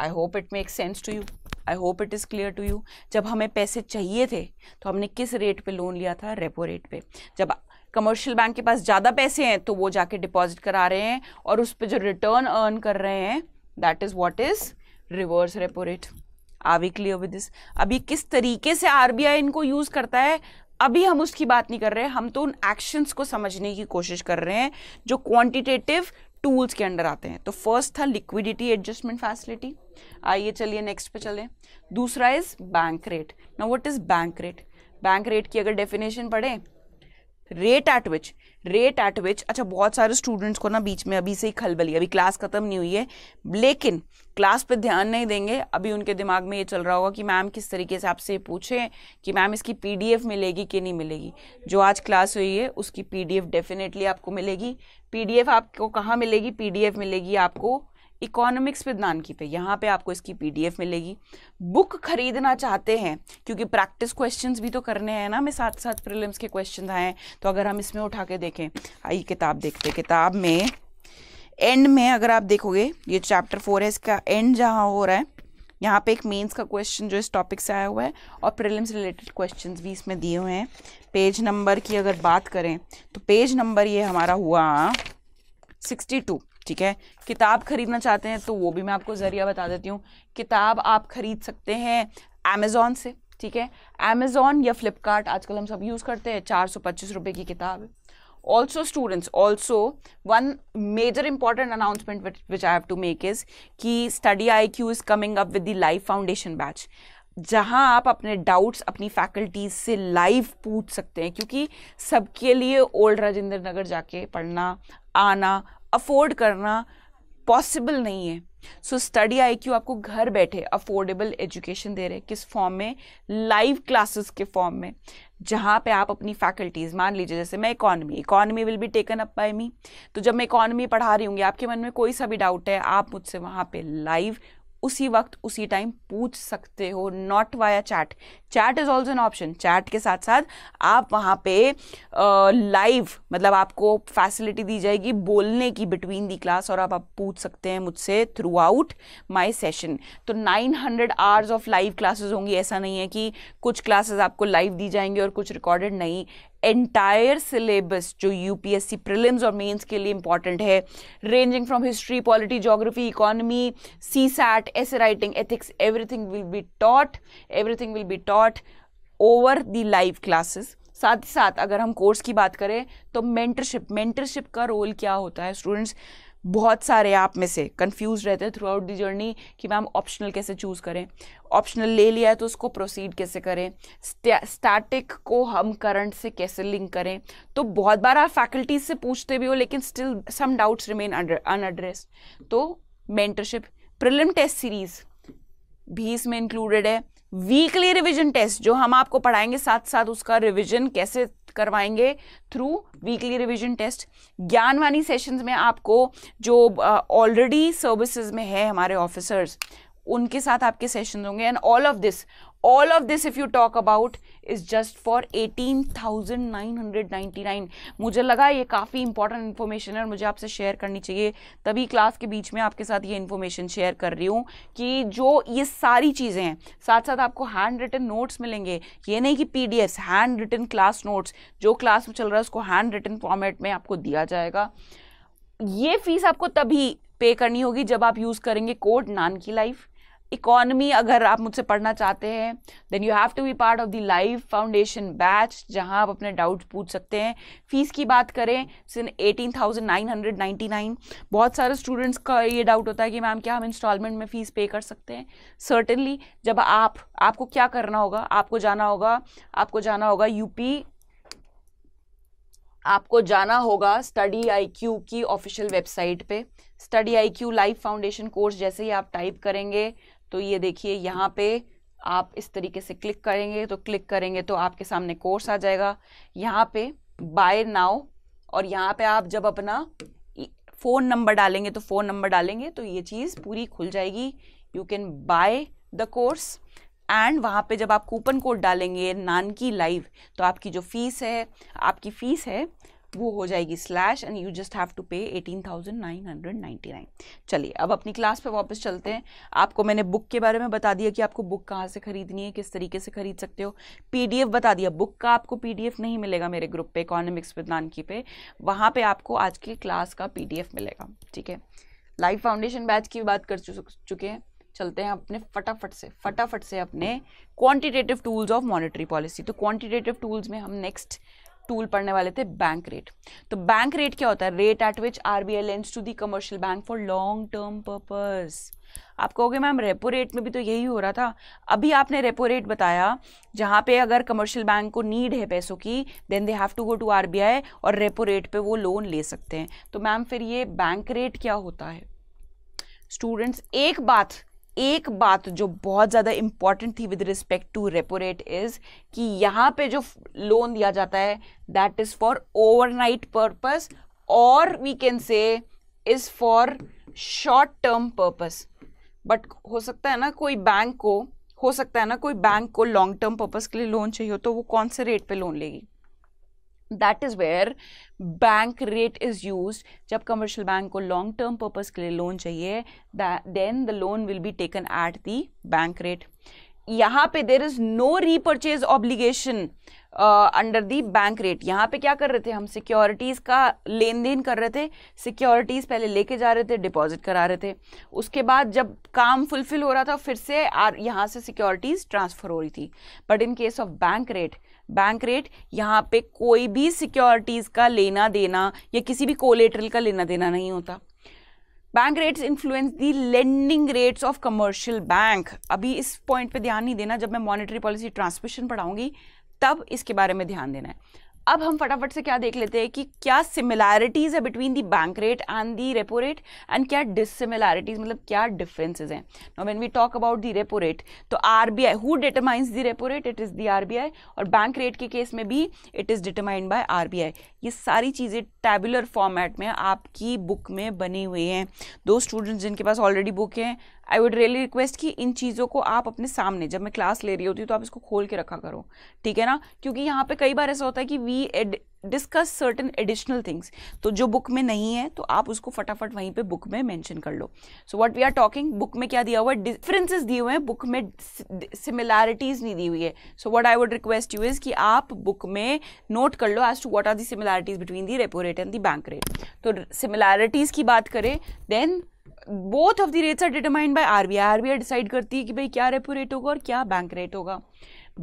I hope it make sense to you I hope it is clear to you जब हमें पैसे चाहिए थे तो हमने किस रेट पे लोन लिया था रेपो रेट पे जब कमर्शियल बैंक के पास ज़्यादा पैसे हैं तो वो जाके डिपॉजिट करा रहे हैं और उस पर जो रिटर्न अर्न कर रहे हैं that is what is reverse repo rate are we clear with this अभी किस तरीके से आरबीआई इनको यूज करता है अभी हम उसकी बात नहीं कर रहे हैं हम तो उन एक्शंस को समझने की कोशिश कर रहे हैं जो क्वांटिटेटिव टूल्स के अंडर आते हैं तो फर्स्ट था लिक्विडिटी एडजस्टमेंट फैसिलिटी आइए चलिए नेक्स्ट पे चलें दूसरा इज बैंक रेट ना what is bank rate bank rate की अगर डेफिनेशन पढ़ें rate at which rate at which अच्छा बहुत सारे स्टूडेंट्स को ना बीच में अभी से ही खलबली अभी क्लास खत्म नहीं हुई है लेकिन क्लास पे ध्यान नहीं देंगे अभी उनके दिमाग में ये चल रहा होगा कि मैम किस तरीके से आपसे पूछें कि मैम इसकी पीडीएफ मिलेगी कि नहीं मिलेगी जो आज क्लास हुई है उसकी पीडीएफ डेफिनेटली आपको मिलेगी पीडीएफ आपको कहाँ मिलेगी पीडीएफ मिलेगी आपको इकोनॉमिक्स विद की पे यहाँ पे आपको इसकी पीडीएफ मिलेगी बुक खरीदना चाहते हैं क्योंकि प्रैक्टिस क्वेश्चंस भी तो करने हैं ना मैं साथ साथ प्रिलिम्स के क्वेश्चन आए हैं तो अगर हम इसमें उठा के देखें आई किताब देखते किताब में एंड में अगर आप देखोगे ये चैप्टर फोर है इसका एंड जहाँ हो रहा है यहाँ पे एक मेंस का क्वेश्चन जो इस टॉपिक से आया हुआ है और प्रिलिम्स रिलेटेड क्वेश्चंस भी इसमें दिए हुए हैं पेज नंबर की अगर बात करें तो पेज नंबर ये हमारा हुआ सिक्सटी टू ठीक है किताब खरीदना चाहते हैं तो वो भी मैं आपको ज़रिया बता देती हूँ किताब आप खरीद सकते हैं अमेज़ोन से ठीक है अमेज़ोन या फ्लिपकार्ट आजकल हम सब यूज़ करते हैं चार सौ पच्चीस रुपये की किताब also students also one major important announcement which I have to make is कि study I Q is coming up with the live foundation batch जहाँ आप अपने डाउट्स अपनी फैकल्टीज से लाइव पूछ सकते हैं क्योंकि सबके लिए ओल्ड राजेंद्र नगर जाके पढ़ना आना अफोर्ड करना पॉसिबल नहीं है सो स्टडी आई क्यू आपको घर बैठे अफोर्डेबल एजुकेशन दे रहे किस फॉर्म में लाइव क्लासेस के फॉर्म में जहाँ पे आप अपनी फैकल्टीज़ मान लीजिए जैसे मैं economy economy will be taken up by me तो जब मैं इकॉनमी पढ़ा रही हूँगी आपके मन में कोई सा भी डाउट है आप मुझसे वहाँ पे लाइव उसी वक्त उसी टाइम पूछ सकते हो not via chat chat is also an option chat के साथ साथ आप वहाँ पे लाइव uh, मतलब आपको फैसिलिटी दी जाएगी बोलने की बिटवीन दी क्लास और आप, आप पूछ सकते हैं मुझसे थ्रू आउट माई सेशन तो 900 आवर्स ऑफ लाइव क्लासेस होंगी ऐसा नहीं है कि कुछ क्लासेस आपको लाइव दी जाएंगी और कुछ रिकॉर्डेड नहीं एंटायर सिलेबस जो यूपीएससी प्रिलिम्स और मेंस के लिए इंपॉर्टेंट है ranging from history polity geography economy CSAT essay writing ethics everything will be taught everything will be taught over the live classes साथ ही साथ अगर हम कोर्स की बात करें तो मेंटरशिप मेंटरशिप का रोल क्या होता है स्टूडेंट्स बहुत सारे आप में से कंफ्यूज रहते हैं थ्रू आउट दी जर्नी कि मैम ऑप्शनल कैसे चूज़ करें ऑप्शनल ले लिया है तो उसको प्रोसीड कैसे करें स्टैटिक को हम करंट से कैसे लिंक करें तो बहुत बार आप फैकल्टीज से पूछते भी हो लेकिन still some doubts remain unaddressed तो मेंटरशिप प्रिलिम टेस्ट सीरीज भी इसमें इंक्लूडेड है वीकली रिविजन टेस्ट जो हम आपको पढ़ाएंगे साथ साथ उसका रिविजन कैसे करवाएंगे through weekly revision test Gyanvani sessions में आपको जो ऑलरेडी uh, सर्विसेज में है हमारे ऑफिसर्स उनके साथ आपके सेशन होंगे and all of this all of this if you talk about is just for 18,999 मुझे लगा ये काफ़ी इंपॉर्टेंट इन्फॉर्मेशन है और मुझे आपसे शेयर करनी चाहिए तभी क्लास के बीच में आपके साथ ये इन्फॉर्मेशन शेयर कर रही हूँ कि जो ये सारी चीज़ें हैं साथ साथ आपको हैंड रिटन नोट्स मिलेंगे ये नहीं कि P D handwritten class notes जो क्लास में चल रहा है उसको हैंड रिटन फॉर्मेट में आपको दिया जाएगा ये फीस आपको तभी पे करनी होगी जब आप यूज़ करेंगे कोड नान की लाइफ इकोनमी अगर आप मुझसे पढ़ना चाहते हैं then you have to be part of the live foundation batch जहां आप अपने डाउट पूछ सकते हैं फीस की बात करें सिन eighteen thousand nine hundred ninety nine बहुत सारे स्टूडेंट्स का ये डाउट होता है कि मैम क्या हम इंस्टॉलमेंट में फ़ीस पे कर सकते हैं सर्टनली जब आप आपको क्या करना होगा आपको जाना होगा आपको जाना होगा यूपी आपको जाना होगा स्टडी आई क्यू की ऑफिशियल वेबसाइट पे study I Q life foundation course जैसे ही आप टाइप करेंगे तो ये देखिए यहाँ पे आप इस तरीके से क्लिक करेंगे तो क्लिक करेंगे तो आपके सामने कोर्स आ जाएगा यहाँ पे बाय नाउ और यहाँ पे आप जब अपना फ़ोन नंबर डालेंगे तो फ़ोन नंबर डालेंगे तो ये चीज़ पूरी खुल जाएगी you can buy the course and वहाँ पे जब आप कूपन कोड डालेंगे नानकी लाइव तो आपकी जो फीस है आपकी फ़ीस है वो हो जाएगी slash and you just have to pay eighteen thousand nine hundred ninety nine चलिए अब अपनी क्लास पे वापस चलते हैं आपको मैंने बुक के बारे में बता दिया कि आपको बुक कहाँ से खरीदनी है किस तरीके से खरीद सकते हो पीडीएफ बता दिया बुक का आपको पीडीएफ नहीं मिलेगा मेरे ग्रुप पे इकोनॉमिक्स विद की पे वहाँ पर आपको आज की क्लास का पी मिलेगा ठीक है लाइव फाउंडेशन बैच की बात कर चुके हैं चलते हैं अपने फटाफट से फटाफट से अपने quantitative tools of monetary policy तो क्वांटिटेटिव टूल्स में हम नेक्स्ट टूल पढ़ने वाले थे बैंक रेट तो बैंक रेट क्या होता है rate at which R B lend to the commercial bank for long term purpose आप कहोगे मैम रेपो रेट में भी तो यही हो रहा था अभी आपने रेपो रेट बताया जहाँ पे अगर कमर्शियल बैंक को नीड है पैसों की then they have to go to RBI और रेपो रेट पे वो लोन ले सकते हैं तो मैम फिर ये बैंक रेट क्या होता है स्टूडेंट्स एक बात एक बात जो बहुत ज़्यादा इम्पॉर्टेंट थी with respect to repo rate is कि यहाँ पे जो लोन दिया जाता है that is for overnight purpose और we can say is for short term purpose but हो सकता है ना कोई बैंक को हो सकता है ना कोई बैंक को लॉन्ग टर्म पर्पस के लिए लोन चाहिए हो तो वो कौन से रेट पे लोन लेगी that is where bank rate is use जब कमर्शियल बैंक को लॉन्ग टर्म पर्पज़ के लिए लोन चाहिए then the loan will be taken at the bank rate यहाँ पे there is no repurchase obligation under the bank rate यहाँ पे क्या कर रहे थे हम सिक्योरिटीज़ का लेन देन कर रहे थे सिक्योरिटीज़ पहले लेके जा रहे थे डिपॉजिट करा रहे थे उसके बाद जब काम फुलफिल हो रहा था फिर से यहाँ से सिक्योरिटीज़ ट्रांसफ़र हो रही थी but in case of bank rate bank rate यहाँ पे कोई भी सिक्योरिटीज़ का लेना देना या किसी भी कोलेटरल का लेना देना नहीं होता bank rates influence the lending rates of commercial bank अभी इस पॉइंट पे ध्यान नहीं देना जब मैं मॉनेटरी पॉलिसी ट्रांसमिशन पढ़ाऊंगी तब इसके बारे में ध्यान देना है अब हम फटाफट से क्या देख लेते हैं कि क्या सिमिलैरिटीज़ है between the bank rate and the repo rate and क्या डिसिमिलैरिटीज़ मतलब क्या डिफरेंसेज हैं now when we talk about the repo rate तो RBI who determines the repo rate it is the RBI और बैंक रेट के केस में भी it is determined by RBI ये सारी चीज़ें टेबुलर फॉर्मेट में आपकी बुक में बनी हुई हैं दो स्टूडेंट्स जिनके पास ऑलरेडी बुक है आई वुड रियली रिक्वेस्ट कि इन चीज़ों को आप अपने सामने जब मैं क्लास ले रही होती हूँ तो आप इसको खोल के रखा करो ठीक है ना क्योंकि यहाँ पे कई बार ऐसा होता है कि we discuss certain additional things तो जो बुक में नहीं है तो आप उसको फटाफट वहीं पे बुक में मेंशन कर लो so what we are talking book में क्या दिया हुआ है डिफरेंसेस दिए हुए हैं बुक में सिमिलैरिटीज नहीं दी हुई है so what I would request you is कि आप बुक में नोट कर लो as to what are the similarities between the repo rate and the bank rate तो सिमिलैरिटीज़ की बात करें then both of the rates are determined by RBI RBI decide करती है कि भाई क्या रेपो रेट होगा और क्या बैंक रेट होगा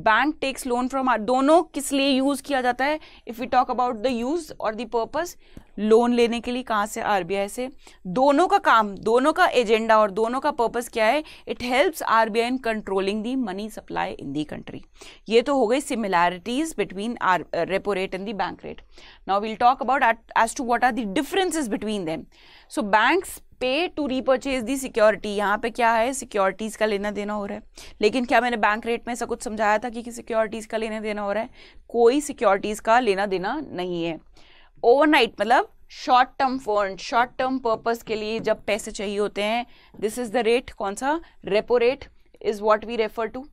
bank takes loan from R दोनों किस लिए यूज़ किया जाता है if you talk about the use और द पर्पस लोन लेने के लिए कहाँ से आरबीआई से दोनों का काम दोनों का एजेंडा और दोनों का पर्पस क्या है it helps RBI in controlling the money supply in the country ये तो हो गई similarities between our repo rate and the bank rate now will talk about as to what are the differences between them so banks पे टू रीपर्चेज दी सिक्योरिटी यहाँ पे क्या है सिक्योरिटीज़ का लेना देना हो रहा है लेकिन क्या मैंने बैंक रेट में ऐसा कुछ समझाया था कि, सिक्योरिटीज़ का लेना देना हो रहा है कोई सिक्योरिटीज़ का लेना देना नहीं है ओवरनाइट मतलब short term fund short term purpose के लिए जब पैसे चाहिए होते हैं दिस इज़ द रेट कौन सा repo rate is what we refer to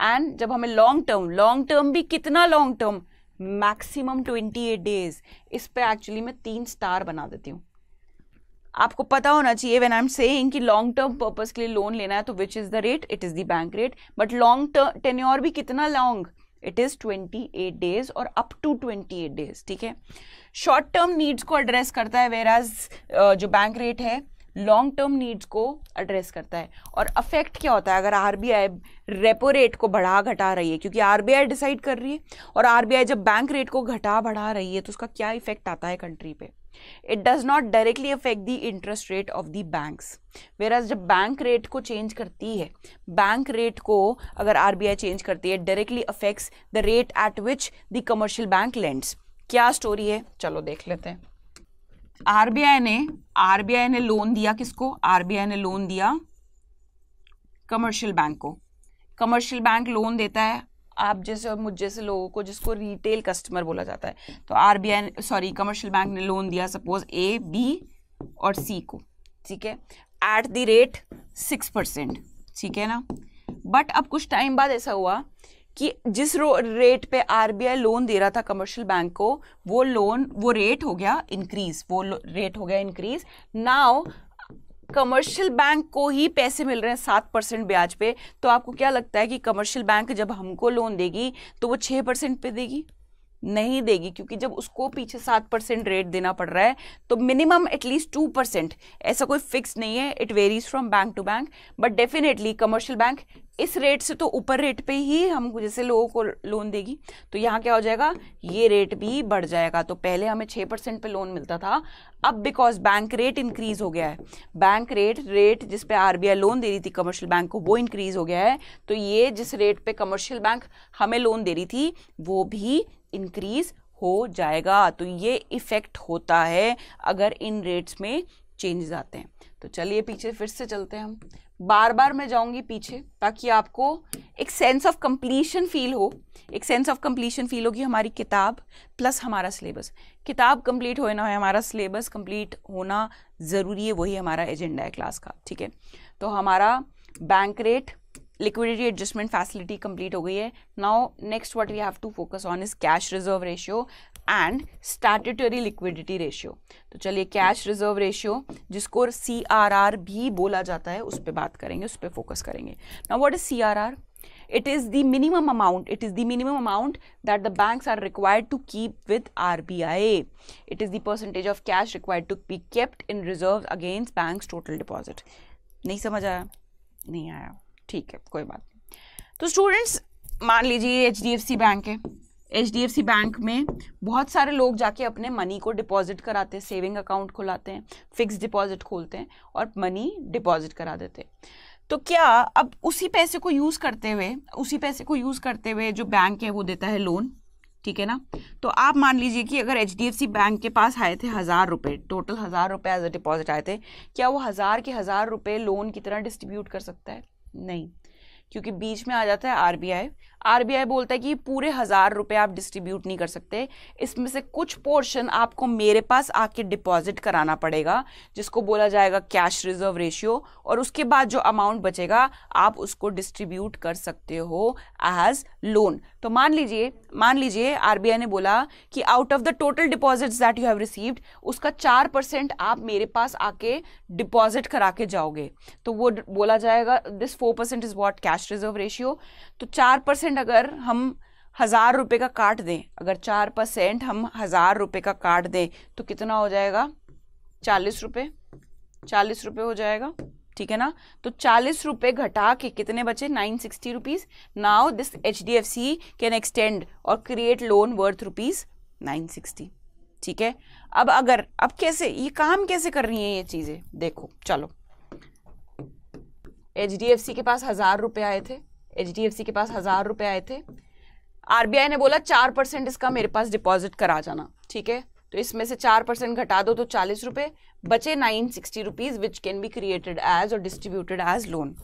and जब हमें लॉन्ग टर्म लॉन्ग टर्म भी कितना long term maximum twenty eight days इस पर एक्चुअली मैं तीन स्टार बना देती हूँ आपको पता होना चाहिए वेन आई एम सेइंग कि लॉन्ग टर्म पर्पज़ के लिए लोन लेना है तो which is the rate it is the bank rate but long term tenure भी कितना long it is twenty eight days और up to twenty eight days ठीक है शॉर्ट टर्म नीड्स को एड्रेस करता है वेराज uh, जो बैंक रेट है लॉन्ग टर्म नीड्स को एड्रेस करता है और अफेक्ट क्या होता है अगर R B I repo rate को बढ़ा घटा रही है क्योंकि आर बी आई डिसाइड कर रही है और आर बी आई जब बैंक रेट को घटा बढ़ा रही है तो उसका क्या इफेक्ट आता है कंट्री पे it does not directly affect the interest rate of the banks whereas जब बैंक रेट को चेंज करती है बैंक रेट को अगर आर बी आई चेंज करती है directly affects the rate at which the commercial bank lends क्या स्टोरी है चलो देख लेते हैं आर बी आई ने आर बी आई ने लोन दिया किसको आर बी आई ने लोन दिया कमर्शियल बैंक को कमर्शियल बैंक लोन देता है आप जैसे और मुझ जैसे लोगों को जिसको रिटेल कस्टमर बोला जाता है तो आर सॉरी कमर्शियल बैंक ने लोन दिया सपोज ए बी और सी को ठीक है at the rate six percent ठीक है ना बट अब कुछ टाइम बाद ऐसा हुआ कि जिस रेट पे आरबीआई लोन दे रहा था कमर्शियल बैंक को वो लोन वो रेट हो गया इंक्रीज वो रेट हो गया इंक्रीज नाउ कमर्शियल बैंक को ही पैसे मिल रहे हैं सात परसेंट ब्याज पे तो आपको क्या लगता है कि कमर्शियल बैंक जब हमको लोन देगी तो वो छः परसेंट पे देगी नहीं देगी क्योंकि जब उसको पीछे सात परसेंट रेट देना पड़ रहा है तो मिनिमम एटलीस्ट टू परसेंट ऐसा कोई फिक्स नहीं है it varies from bank to bank but definitely commercial bank इस रेट से तो ऊपर रेट पे ही हम जैसे लोगों को लोन देगी तो यहाँ क्या हो जाएगा ये रेट भी बढ़ जाएगा तो पहले हमें छः परसेंट पर लोन मिलता था अब बिकॉज बैंक रेट इंक्रीज हो गया है बैंक रेट रेट जिस पे आरबीआई लोन दे रही थी कमर्शियल बैंक को वो इंक्रीज हो गया है तो ये जिस रेट पे कमर्शियल बैंक हमें लोन दे रही थी वो भी इंक्रीज हो जाएगा तो ये इफेक्ट होता है अगर इन रेट्स में चेंजेस आते हैं तो चलिए पीछे फिर से चलते हैं हम बार बार मैं जाऊंगी पीछे ताकि आपको एक सेंस ऑफ कंप्लीशन फील हो एक सेंस ऑफ कंप्लीशन फील होगी हमारी किताब प्लस हमारा सिलेबस किताब कंप्लीट होना है हमारा सिलेबस कंप्लीट होना ज़रूरी है वही हमारा एजेंडा है क्लास का ठीक है तो हमारा bank rate liquidity adjustment facility complete हो गई है now next what we have to focus on is cash reserve ratio and statutory liquidity ratio तो चलिए कैश रिजर्व रेशियो जिसको सी आर आर भी बोला जाता है उस पर बात करेंगे उस पर फोकस करेंगे ना what is C R R it is the minimum amount it is the minimum amount that the banks are required to keep with R B I a it is percentage of cash required to be kept in reserve against bank total deposit नहीं समझ आया नहीं आया ठीक है कोई बात नहीं तो स्टूडेंट्स मान लीजिए H D F C bank है H D F C bank में बहुत सारे लोग जाके अपने मनी को डिपॉजिट कराते हैं सेविंग अकाउंट खुलाते हैं फिक्स डिपॉजिट खोलते हैं और मनी डिपॉजिट करा देते हैं तो क्या अब उसी पैसे को यूज़ करते हुए उसी पैसे को यूज़ करते हुए जो बैंक है वो देता है लोन ठीक है ना तो आप मान लीजिए कि अगर H D F C bank के पास आए थे हज़ार रुपये टोटल हज़ार रुपये एज अ डिपॉजिट आए थे क्या वो हज़ार के हज़ार रुपये लोन की तरह डिस्ट्रीब्यूट कर सकता है नहीं क्योंकि बीच में आ जाता है आर आरबीआई बोलता है कि पूरे हज़ार रुपए आप डिस्ट्रीब्यूट नहीं कर सकते इसमें से कुछ पोर्शन आपको मेरे पास आके डिपॉजिट कराना पड़ेगा जिसको बोला जाएगा कैश रिजर्व रेशियो और उसके बाद जो अमाउंट बचेगा आप उसको डिस्ट्रीब्यूट कर सकते हो एज लोन तो मान लीजिए मान लीजिए आरबीआई ने बोला कि out of the total deposit that you have received उसका चार परसेंट आप मेरे पास आके डिपॉजिट करा के जाओगे तो वो बोला जाएगा this four percent is what cash reserve ratio तो चार परसेंट परसेंट अगर हम हज़ार रुपये का काट दें अगर चार परसेंट हम हज़ार रुपये का काट दें तो कितना हो जाएगा चालीस रुपये चालीस रुपये हो जाएगा ठीक है ना तो चालीस रुपये घटा के कितने बचे nine sixty rupees now this H D F C can extend और create loan worth rupees nine sixty ठीक है अब अगर अब कैसे ये काम कैसे कर रही हैं ये चीज़ें देखो चलो एच डी एफ सी के पास हज़ार रुपये आए थे एच के पास हज़ार रुपये आए थे आरबीआई ने बोला चार परसेंट इसका मेरे पास डिपॉजिट करा जाना ठीक है तो इसमें से चार परसेंट घटा दो तो चालीस रुपये बचे nine sixty rupees which can be created as और डिस्ट्रीब्यूटेड एज लोन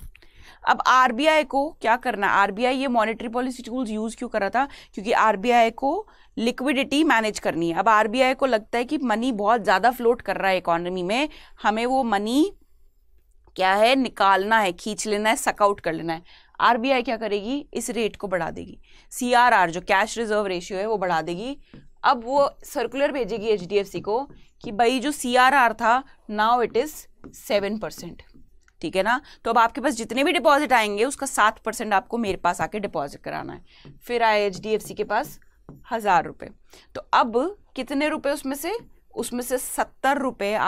अब आर को क्या करना आर ये मॉनिटरी पॉलिसी टूल्स यूज़ क्यों कर रहा था क्योंकि आर को लिक्विडिटी मैनेज करनी है अब आरबीआई को लगता है कि मनी बहुत ज़्यादा फ्लोट कर रहा है इकोनॉमी में हमें वो मनी क्या है निकालना है खींच लेना है सकआउट कर लेना है आरबीआई क्या करेगी इस रेट को बढ़ा देगी सीआरआर जो कैश रिजर्व रेशियो है वो बढ़ा देगी अब वो सर्कुलर भेजेगी एच को कि भाई जो सी था now it is seven percent ठीक है ना तो अब आपके पास जितने भी डिपॉजिट आएंगे उसका सात परसेंट आपको मेरे पास आके डिपॉजिट कराना है फिर आए एच के पास हज़ार रुपये तो अब कितने रुपए उसमें से उसमें से सत्तर रुपये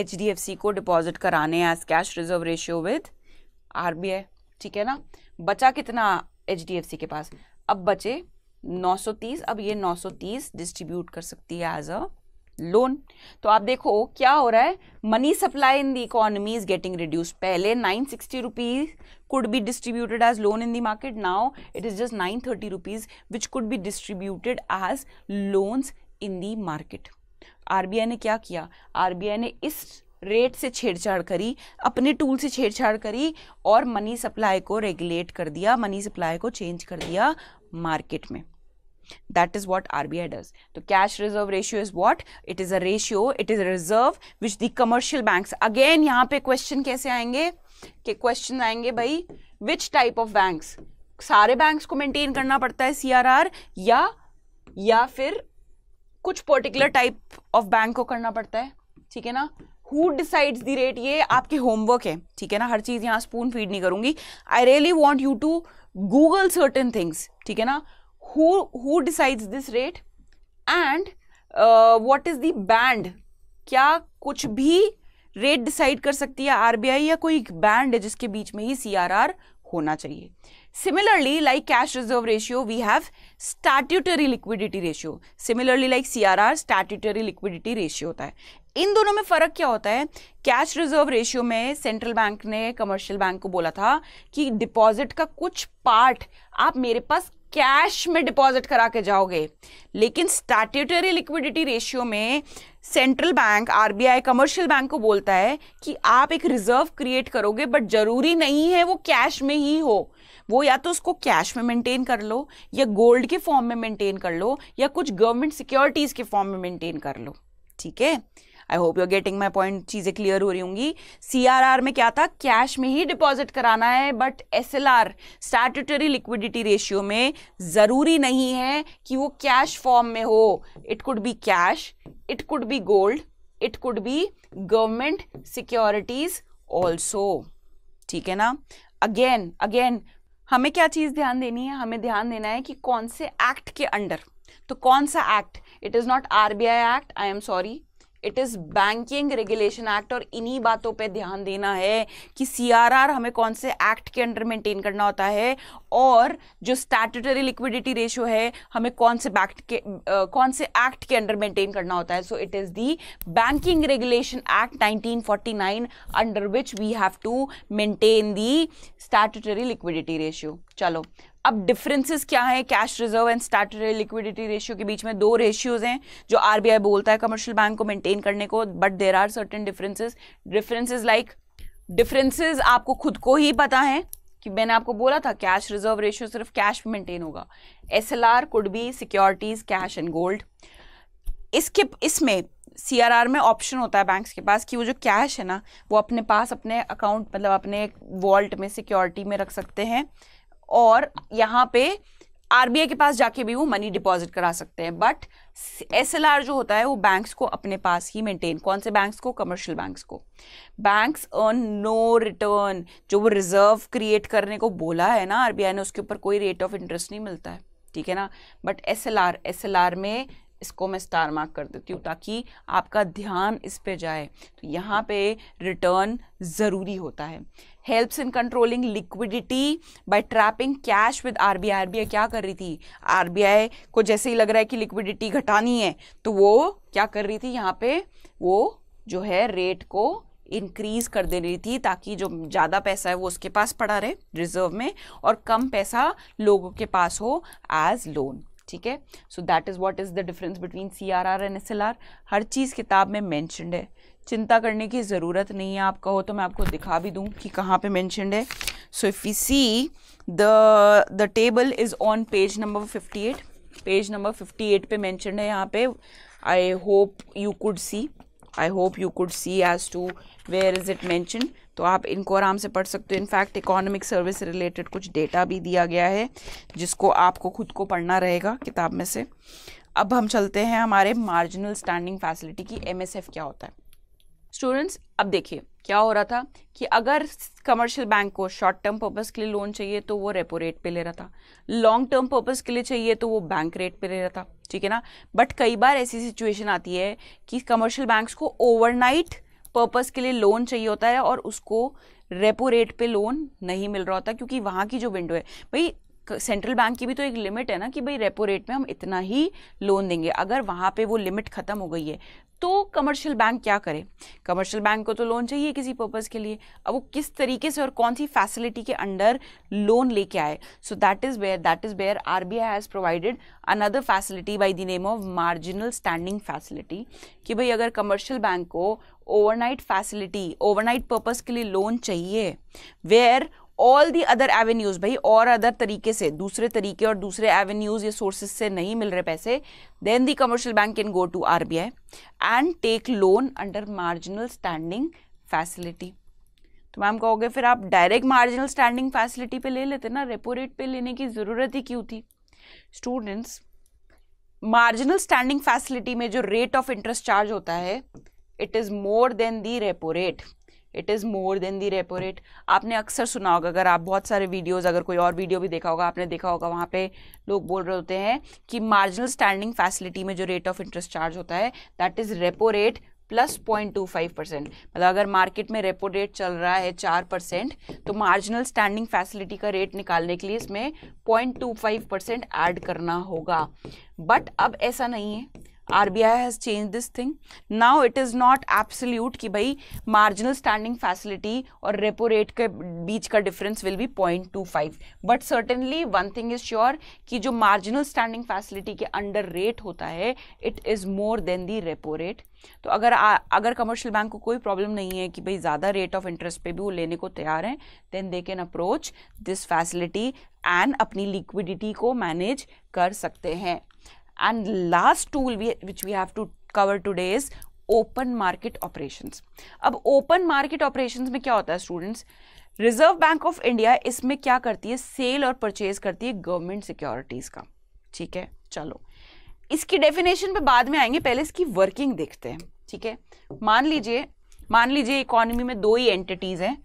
एच डी एफ सी को डिपॉजिट कराने हैं as cash reserve ratio with R B I ठीक है ना बचा कितना एच डी एफ सी के पास अब बचे नौ सौ तीस अब ये नौ सौ तीस डिस्ट्रीब्यूट कर सकती है एज अ लोन तो आप देखो क्या हो रहा है money supply in the economy is getting reduce पहले nine sixty rupees could be distributed as loan in the market now it is just nine thirty rupees which could be distributed as loans in the market RBI ने क्या किया आरबीआई ने इस रेट से छेड़छाड़ करी अपने टूल से छेड़छाड़ करी और मनी सप्लाई को रेगुलेट कर दिया मनी सप्लाई को चेंज कर दिया मार्केट में that is what R B I does तो cash reserve ratio is what it is a ratio it is reserve which the commercial bank again यहां पर क्वेश्चन कैसे आएंगे कि क्वेश्चन आएंगे भाई विच टाइप ऑफ बैंक सारे बैंक्स को मेंटेन करना पड़ता है सी आर आर या फिर कुछ पर्टिकुलर टाइप ऑफ बैंक को करना पड़ता है ठीक है ना हु डिसाइड्स द रेट ये आपके होमवर्क है ठीक है ना हर चीज़ यहाँ स्पून फीड नहीं करूंगी I really want you to Google certain things ठीक है ना who decides this rate and what is the band क्या कुछ भी रेट डिसाइड कर सकती है आरबीआई या कोई बैंड है जिसके बीच में ही सीआरआर होना चाहिए Similarly, like cash reserve ratio, we have statutory liquidity ratio. Similarly, like CRR, statutory liquidity ratio होता है इन दोनों में फ़र्क क्या होता है कैश रिजर्व रेशियो में सेंट्रल बैंक ने कमर्शियल बैंक को बोला था कि डिपॉजिट का कुछ पार्ट आप मेरे पास कैश में डिपॉजिट करा के जाओगे लेकिन स्टैट्यूटरी लिक्विडिटी रेशियो में central bank RBI commercial bank को बोलता है कि आप एक रिजर्व क्रिएट करोगे बट जरूरी नहीं है वो कैश में ही हो वो या तो उसको कैश में मेंटेन कर लो या गोल्ड के फॉर्म में मेंटेन कर लो या कुछ गवर्नमेंट सिक्योरिटीज के फॉर्म में मेंटेन कर लो ठीक है I hope you're getting my point चीज़ें क्लियर हो रही होंगी सी आर आर में क्या था कैश में ही डिपॉजिट कराना है but S L R statutory liquidity ratio में ज़रूरी नहीं है कि वो कैश फॉर्म में हो it could be cash it could be gold it could be government securities also ठीक है ना अगेन अगेन हमें क्या चीज़ ध्यान देनी है हमें ध्यान देना है कि कौन से एक्ट के अंडर तो कौन सा act it is not R B I act I am sorry it is banking regulation act और इन्हीं बातों पे ध्यान देना है कि सीआरआर हमें कौन से एक्ट के अंडर मेंटेन करना होता है और जो स्टैटरी लिक्विडिटी रेशियो है हमें कौन से बैक्ट के आ, कौन से एक्ट के अंडर मेंटेन करना होता है so it is the banking regulation act 1949 under which we have to maintain the statutory liquidity ratio चलो अब डिफरेंसेस क्या है cash reserve and statutory liquidity ratio के बीच में दो रेशियोज हैं जो आरबीआई बोलता है कमर्शियल बैंक को मेंटेन करने को but there are certain differences differences like differences आपको खुद को ही पता है कि मैंने आपको बोला था कैश रिजर्व रेशियो सिर्फ कैश में मेंटेन होगा S L R could be securities cash and gold इसके इसमें सी आर आर में ऑप्शन होता है बैंक्स के पास कि वो जो कैश है ना वो अपने पास अपने अकाउंट मतलब अपने वॉल्ट में सिक्योरिटी में रख सकते हैं और यहाँ पे आरबीआई के पास जाके भी वो मनी डिपॉजिट करा सकते हैं बट एस जो होता है वो बैंक्स को अपने पास ही मेंटेन कौन से बैंक्स को कमर्शियल बैंक्स को बैंक्स अर्न नो रिटर्न जो वो रिजर्व क्रिएट करने को बोला है ना आरबीआई ने उसके ऊपर कोई रेट ऑफ इंटरेस्ट नहीं मिलता है ठीक है ना बट एल आर में इसको मैं स्टार मार्क कर देती हूँ ताकि आपका ध्यान इस पे जाए तो यहाँ पे रिटर्न ज़रूरी होता है helps in controlling liquidity by trapping cash with R B I क्या कर रही थी आई को जैसे ही लग रहा है कि लिक्विडिटी घटानी है तो वो क्या कर रही थी यहाँ पे वो जो है रेट को इंक्रीज कर दे रही थी ताकि जो ज़्यादा पैसा है वो उसके पास पड़ा रहे रिजर्व में और कम पैसा लोगों के पास हो एज लोन ठीक है so that is what is the difference between C R R and S L R हर चीज़ किताब में मैंशनड है चिंता करने की ज़रूरत नहीं है आप कहो तो मैं आपको दिखा भी दूँ कि कहाँ पे मैंशनड है so if you see the the table is on page number fifty eight page number fifty eight पे मैंशनड है यहाँ पे I hope you could see I hope you could see as to where is it mention तो आप इनको आराम से पढ़ सकते हो इनफैक्ट इकोनॉमिक सर्विस रिलेटेड कुछ डेटा भी दिया गया है जिसको आपको खुद को पढ़ना रहेगा किताब में से अब हम चलते हैं हमारे मार्जिनल स्टैंडिंग फैसिलिटी की एम क्या होता है स्टूडेंट्स अब देखिए क्या हो रहा था कि अगर कमर्शियल बैंक को शॉर्ट टर्म पर्पज़ के लिए लोन चाहिए तो वो रेपो रेट पे ले रहा था लॉन्ग टर्म पर्पज़ के लिए चाहिए तो वो बैंक रेट पे ले रहा था ठीक है ना बट कई बार ऐसी सिचुएशन आती है कि कमर्शियल बैंक्स को ओवरनाइट पर्पज़ के लिए लोन चाहिए होता है और उसको रेपो रेट पे लोन नहीं मिल रहा होता क्योंकि वहाँ की जो विंडो है भाई सेंट्रल बैंक की भी तो एक लिमिट है ना कि भाई रेपो रेट में हम इतना ही लोन देंगे अगर वहाँ पे वो लिमिट ख़त्म हो गई है तो कमर्शियल बैंक क्या करे कमर्शियल बैंक को तो लोन चाहिए किसी पर्पज़ के लिए अब वो किस तरीके से और कौन सी फैसिलिटी के अंडर लोन लेके आए so that is where that is where R B I has provided another facility by the name of marginal standing facility कि भाई अगर कमर्शियल बैंक को ओवरनाइट फैसिलिटी ओवरनाइट पर्पज़ के लिए लोन चाहिए where all the other avenues भाई और अदर तरीके से दूसरे तरीके और दूसरे एवेन्यूज या सोर्सेज से नहीं मिल रहे पैसे then the commercial bank can go to R B I and take loan under marginal standing facility तो मैम कहोगे फिर आप डायरेक्ट मार्जिनल स्टैंडिंग फैसिलिटी पे ले लेते ना रेपो रेट पे लेने की ज़रूरत ही क्यों थी स्टूडेंट्स मार्जिनल स्टैंडिंग फैसिलिटी में जो रेट ऑफ इंटरेस्ट चार्ज होता है it is more than the repo rate it is more than the repo rate आपने अक्सर सुना होगा अगर आप बहुत सारे वीडियोज़ अगर कोई और वीडियो भी देखा होगा आपने देखा होगा वहाँ पे लोग बोल रहे होते हैं कि मार्जिनल स्टैंडिंग फैसिलिटी में जो रेट ऑफ इंटरेस्ट चार्ज होता है that is repo rate plus point two five percent मतलब अगर मार्केट में रेपो रेट चल रहा है चार परसेंट तो मार्जिनल स्टैंडिंग फैसिलिटी का रेट निकालने के लिए इसमें point two five percent add करना होगा बट अब ऐसा नहीं है RBI has change this thing now it is not absolute कि भाई मार्जिनल स्टैंडिंग फैसिलिटी और रेपो रेट के बीच का difference will be point two five but certainly one thing is sure कि जो मार्जिनल स्टैंडिंग फैसिलिटी के अंडर रेट होता है it is more than the repo rate तो अगर आ, अगर कमर्शियल बैंक को कोई प्रॉब्लम नहीं है कि भाई ज़्यादा रेट ऑफ इंटरेस्ट पे भी वो लेने को तैयार हैं then they can approach this facility and अपनी लिक्विडिटी को मैनेज कर सकते हैं and last tool we, which we have to cover today is open market operations अब ओपन मार्केट ऑपरेशन में क्या होता है students reserve bank of India इसमें क्या करती है सेल और परचेज करती है गवर्नमेंट सिक्योरिटीज का ठीक है चलो इसकी डेफिनेशन पे बाद में आएंगे पहले इसकी वर्किंग देखते हैं ठीक है मान लीजिए मान लीजिए इकोनॉमी में दो ही एंटिटीज हैं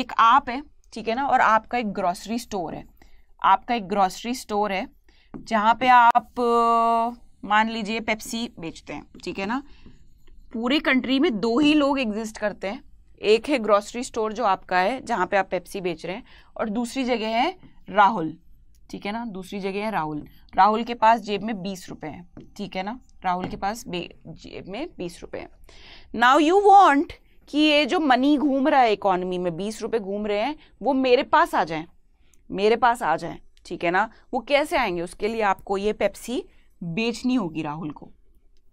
एक आप है ठीक है ना और आपका एक ग्रॉसरी स्टोर है आपका एक ग्रॉसरी स्टोर है जहाँ पे आप मान लीजिए पेप्सी बेचते हैं ठीक है ना पूरी कंट्री में दो ही लोग एग्जिस्ट करते हैं एक है ग्रॉसरी स्टोर जो आपका है जहाँ पे आप पेप्सी बेच रहे हैं और दूसरी जगह है राहुल ठीक है ना दूसरी जगह है राहुल राहुल के पास जेब में बीस रुपए है ठीक है ना राहुल के पास जेब में बीस रुपए है नाउ यू वॉन्ट कि ये जो मनी घूम रहा है इकोनॉमी में बीस रुपए घूम रहे हैं वो मेरे पास आ जाए मेरे पास आ जाए ठीक है ना वो कैसे आएंगे उसके लिए आपको ये पेप्सी बेचनी होगी राहुल को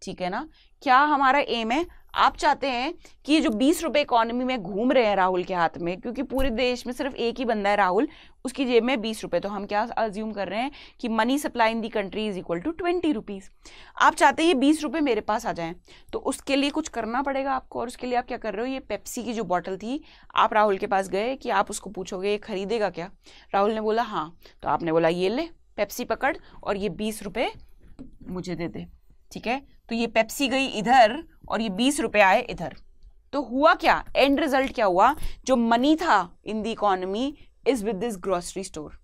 ठीक है ना क्या हमारा एम है आप चाहते हैं कि जो बीस रुपए इकोनॉमी में घूम रहे हैं राहुल के हाथ में क्योंकि पूरे देश में सिर्फ एक ही बंदा है राहुल उसकी जेब में बीस रुपए तो हम क्या अज्यूम कर रहे हैं कि money supply in the country is equal to twenty rupees आप चाहते हैं ये बीस रुपये मेरे पास आ जाए तो उसके लिए कुछ करना पड़ेगा आपको और उसके लिए आप क्या कर रहे हो ये पेप्सी की जो बॉटल थी आप राहुल के पास गए कि आप उसको पूछोगे ये खरीदेगा क्या राहुल ने बोला हाँ तो आपने बोला ये ले पेप्सी पकड़ और ये बीस रुपये मुझे दे दे ठीक है तो ये पेप्सी गई इधर और ये बीस रुपए आए इधर तो हुआ क्या एंड रिजल्ट क्या हुआ जो मनी था in the economy is with this grocery store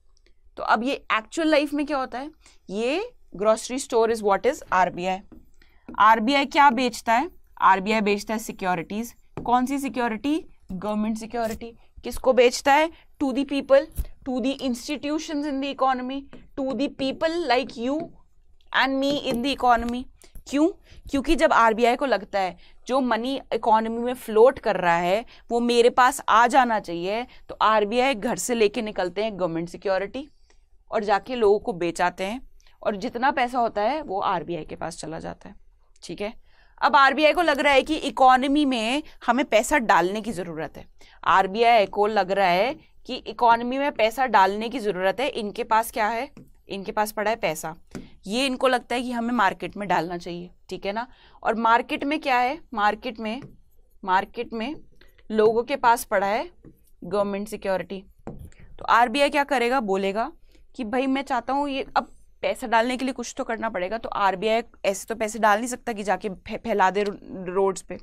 तो अब ये एक्चुअल लाइफ में क्या होता है ये grocery store is what is RBI RBI क्या बेचता है आरबीआई बेचता है सिक्योरिटीज कौन सी सिक्योरिटी गवर्नमेंट सिक्योरिटी किसको बेचता है to the people to the institution in the economy to the people like you and me in the economy क्यों क्योंकि जब आर को लगता है जो मनी इकोनॉमी में फ्लोट कर रहा है वो मेरे पास आ जाना चाहिए तो आर घर से लेके निकलते हैं गवर्नमेंट सिक्योरिटी और जाके लोगों को बेचाते हैं और जितना पैसा होता है वो आर के पास चला जाता है ठीक है अब आर को लग रहा है कि इकोनॉमी में हमें पैसा डालने की ज़रूरत है आर को लग रहा है कि इकोनॉमी में पैसा डालने की ज़रूरत है इनके पास क्या है इनके पास पड़ा है पैसा ये इनको लगता है कि हमें मार्केट में डालना चाहिए ठीक है ना और मार्केट में क्या है मार्केट में मार्केट में लोगों के पास पड़ा है गवर्नमेंट सिक्योरिटी तो आर क्या करेगा बोलेगा कि भाई मैं चाहता हूँ ये अब पैसा डालने के लिए कुछ तो करना पड़ेगा तो आर ऐसे तो पैसे डाल नहीं सकता कि जाके फैला दे रोड्स पे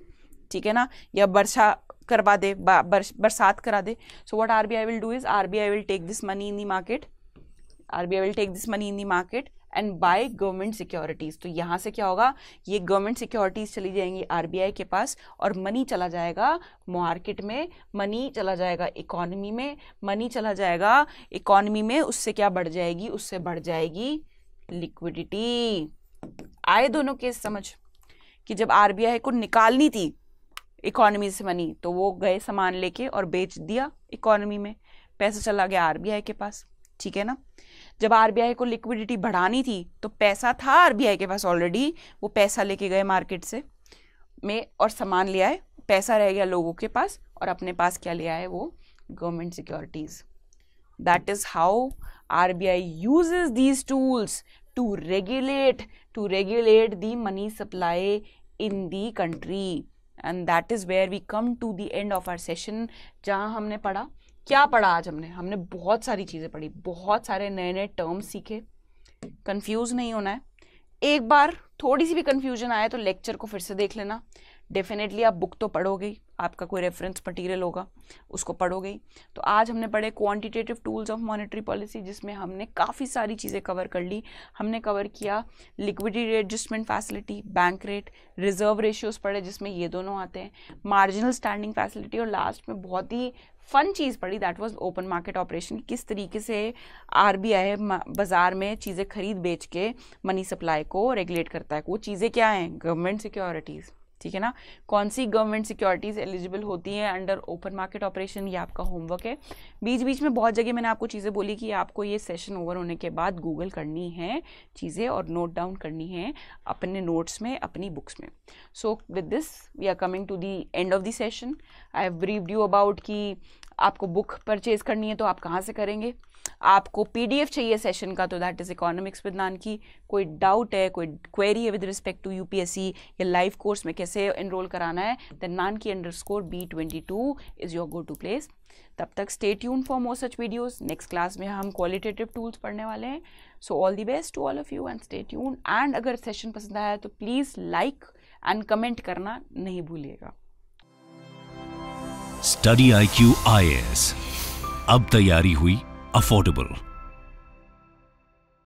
ठीक है ना या वर्षा करवा दे बरसात करा दे so what R B I will do is R B I will take this money in the market RBI will take this money in the market and buy government securities तो यहाँ से क्या होगा ये गवर्नमेंट सिक्योरिटीज़ चली जाएंगी आरबीआई के पास और मनी चला जाएगा मार्केट में मनी चला जाएगा इकोनॉमी में मनी चला जाएगा इकोनॉमी में उससे क्या बढ़ जाएगी उससे बढ़ जाएगी लिक्विडिटी आए दोनों केस समझ कि जब आरबीआई को निकालनी थी इकोनॉमी से मनी तो वो गए सामान लेके और बेच दिया इकोनॉमी में पैसा चला गया आरबीआई के पास ठीक है ना जब आरबीआई को लिक्विडिटी बढ़ानी थी तो पैसा था आरबीआई के पास ऑलरेडी वो पैसा लेके गए मार्केट से में और सामान ले आए पैसा रह गया लोगों के पास और अपने पास क्या ले आए वो government securities that is how R B I use these tools to regulate to regulate the money supply in the country and that is where we come to the end of our session जहाँ हमने पढ़ा क्या पढ़ा आज हमने हमने बहुत सारी चीज़ें पढ़ी बहुत सारे नए नए टर्म्स सीखे कंफ्यूज नहीं होना है एक बार थोड़ी सी भी कंफ्यूजन आए तो लेक्चर को फिर से देख लेना डेफिनेटली आप बुक तो पढ़ोगे आपका कोई रेफरेंस मटेरियल होगा उसको पढ़ोगे तो आज हमने पढ़े quantitative tools of monetary policy जिसमें हमने काफ़ी सारी चीज़ें कवर कर ली हमने कवर किया liquidity adjustment facility bank rate reserve ratios पढ़े जिसमें ये दोनों आते हैं मार्जिनल स्टैंडिंग फैसिलिटी और लास्ट में बहुत ही फन चीज़ पड़ी that was open market operation किस तरीके से आरबीआई बाज़ार में चीज़ें खरीद बेच के मनी सप्लाई को रेगुलेट करता है वो चीज़ें क्या हैं गवर्नमेंट सिक्योरिटीज़ ठीक है ना कौन सी गवर्नमेंट सिक्योरिटीज़ एलिजिबल होती हैं अंडर ओपन मार्केट ऑपरेशन ये आपका होमवर्क है बीच बीच में बहुत जगह मैंने आपको चीज़ें बोली कि आपको ये सेशन ओवर होने के बाद गूगल करनी है चीज़ें और नोट डाउन करनी है अपने नोट्स में अपनी बुक्स में so with this we are coming to the end of the session I have briefed you about कि आपको बुक परचेज़ करनी है तो आप कहाँ से करेंगे आपको पीडीएफ चाहिए सेशन का तो दैट इज़ इकोनॉमिक्स विद नान की कोई डाउट है कोई क्वेरी है विद रिस्पेक्ट टू यूपीएससी या लाइव कोर्स में कैसे इनरोल कराना है दैन नान की underscore B twenty two is your go to place तब तक stay tune for more such videos next class में हम क्वालिटेटिव टूल्स पढ़ने वाले हैं so all the best to all of you and stay tune and अगर सेशन पसंद आया तो प्लीज़ लाइक एंड कमेंट करना नहीं भूलिएगा study I Q I S अब तैयारी हुई affordable.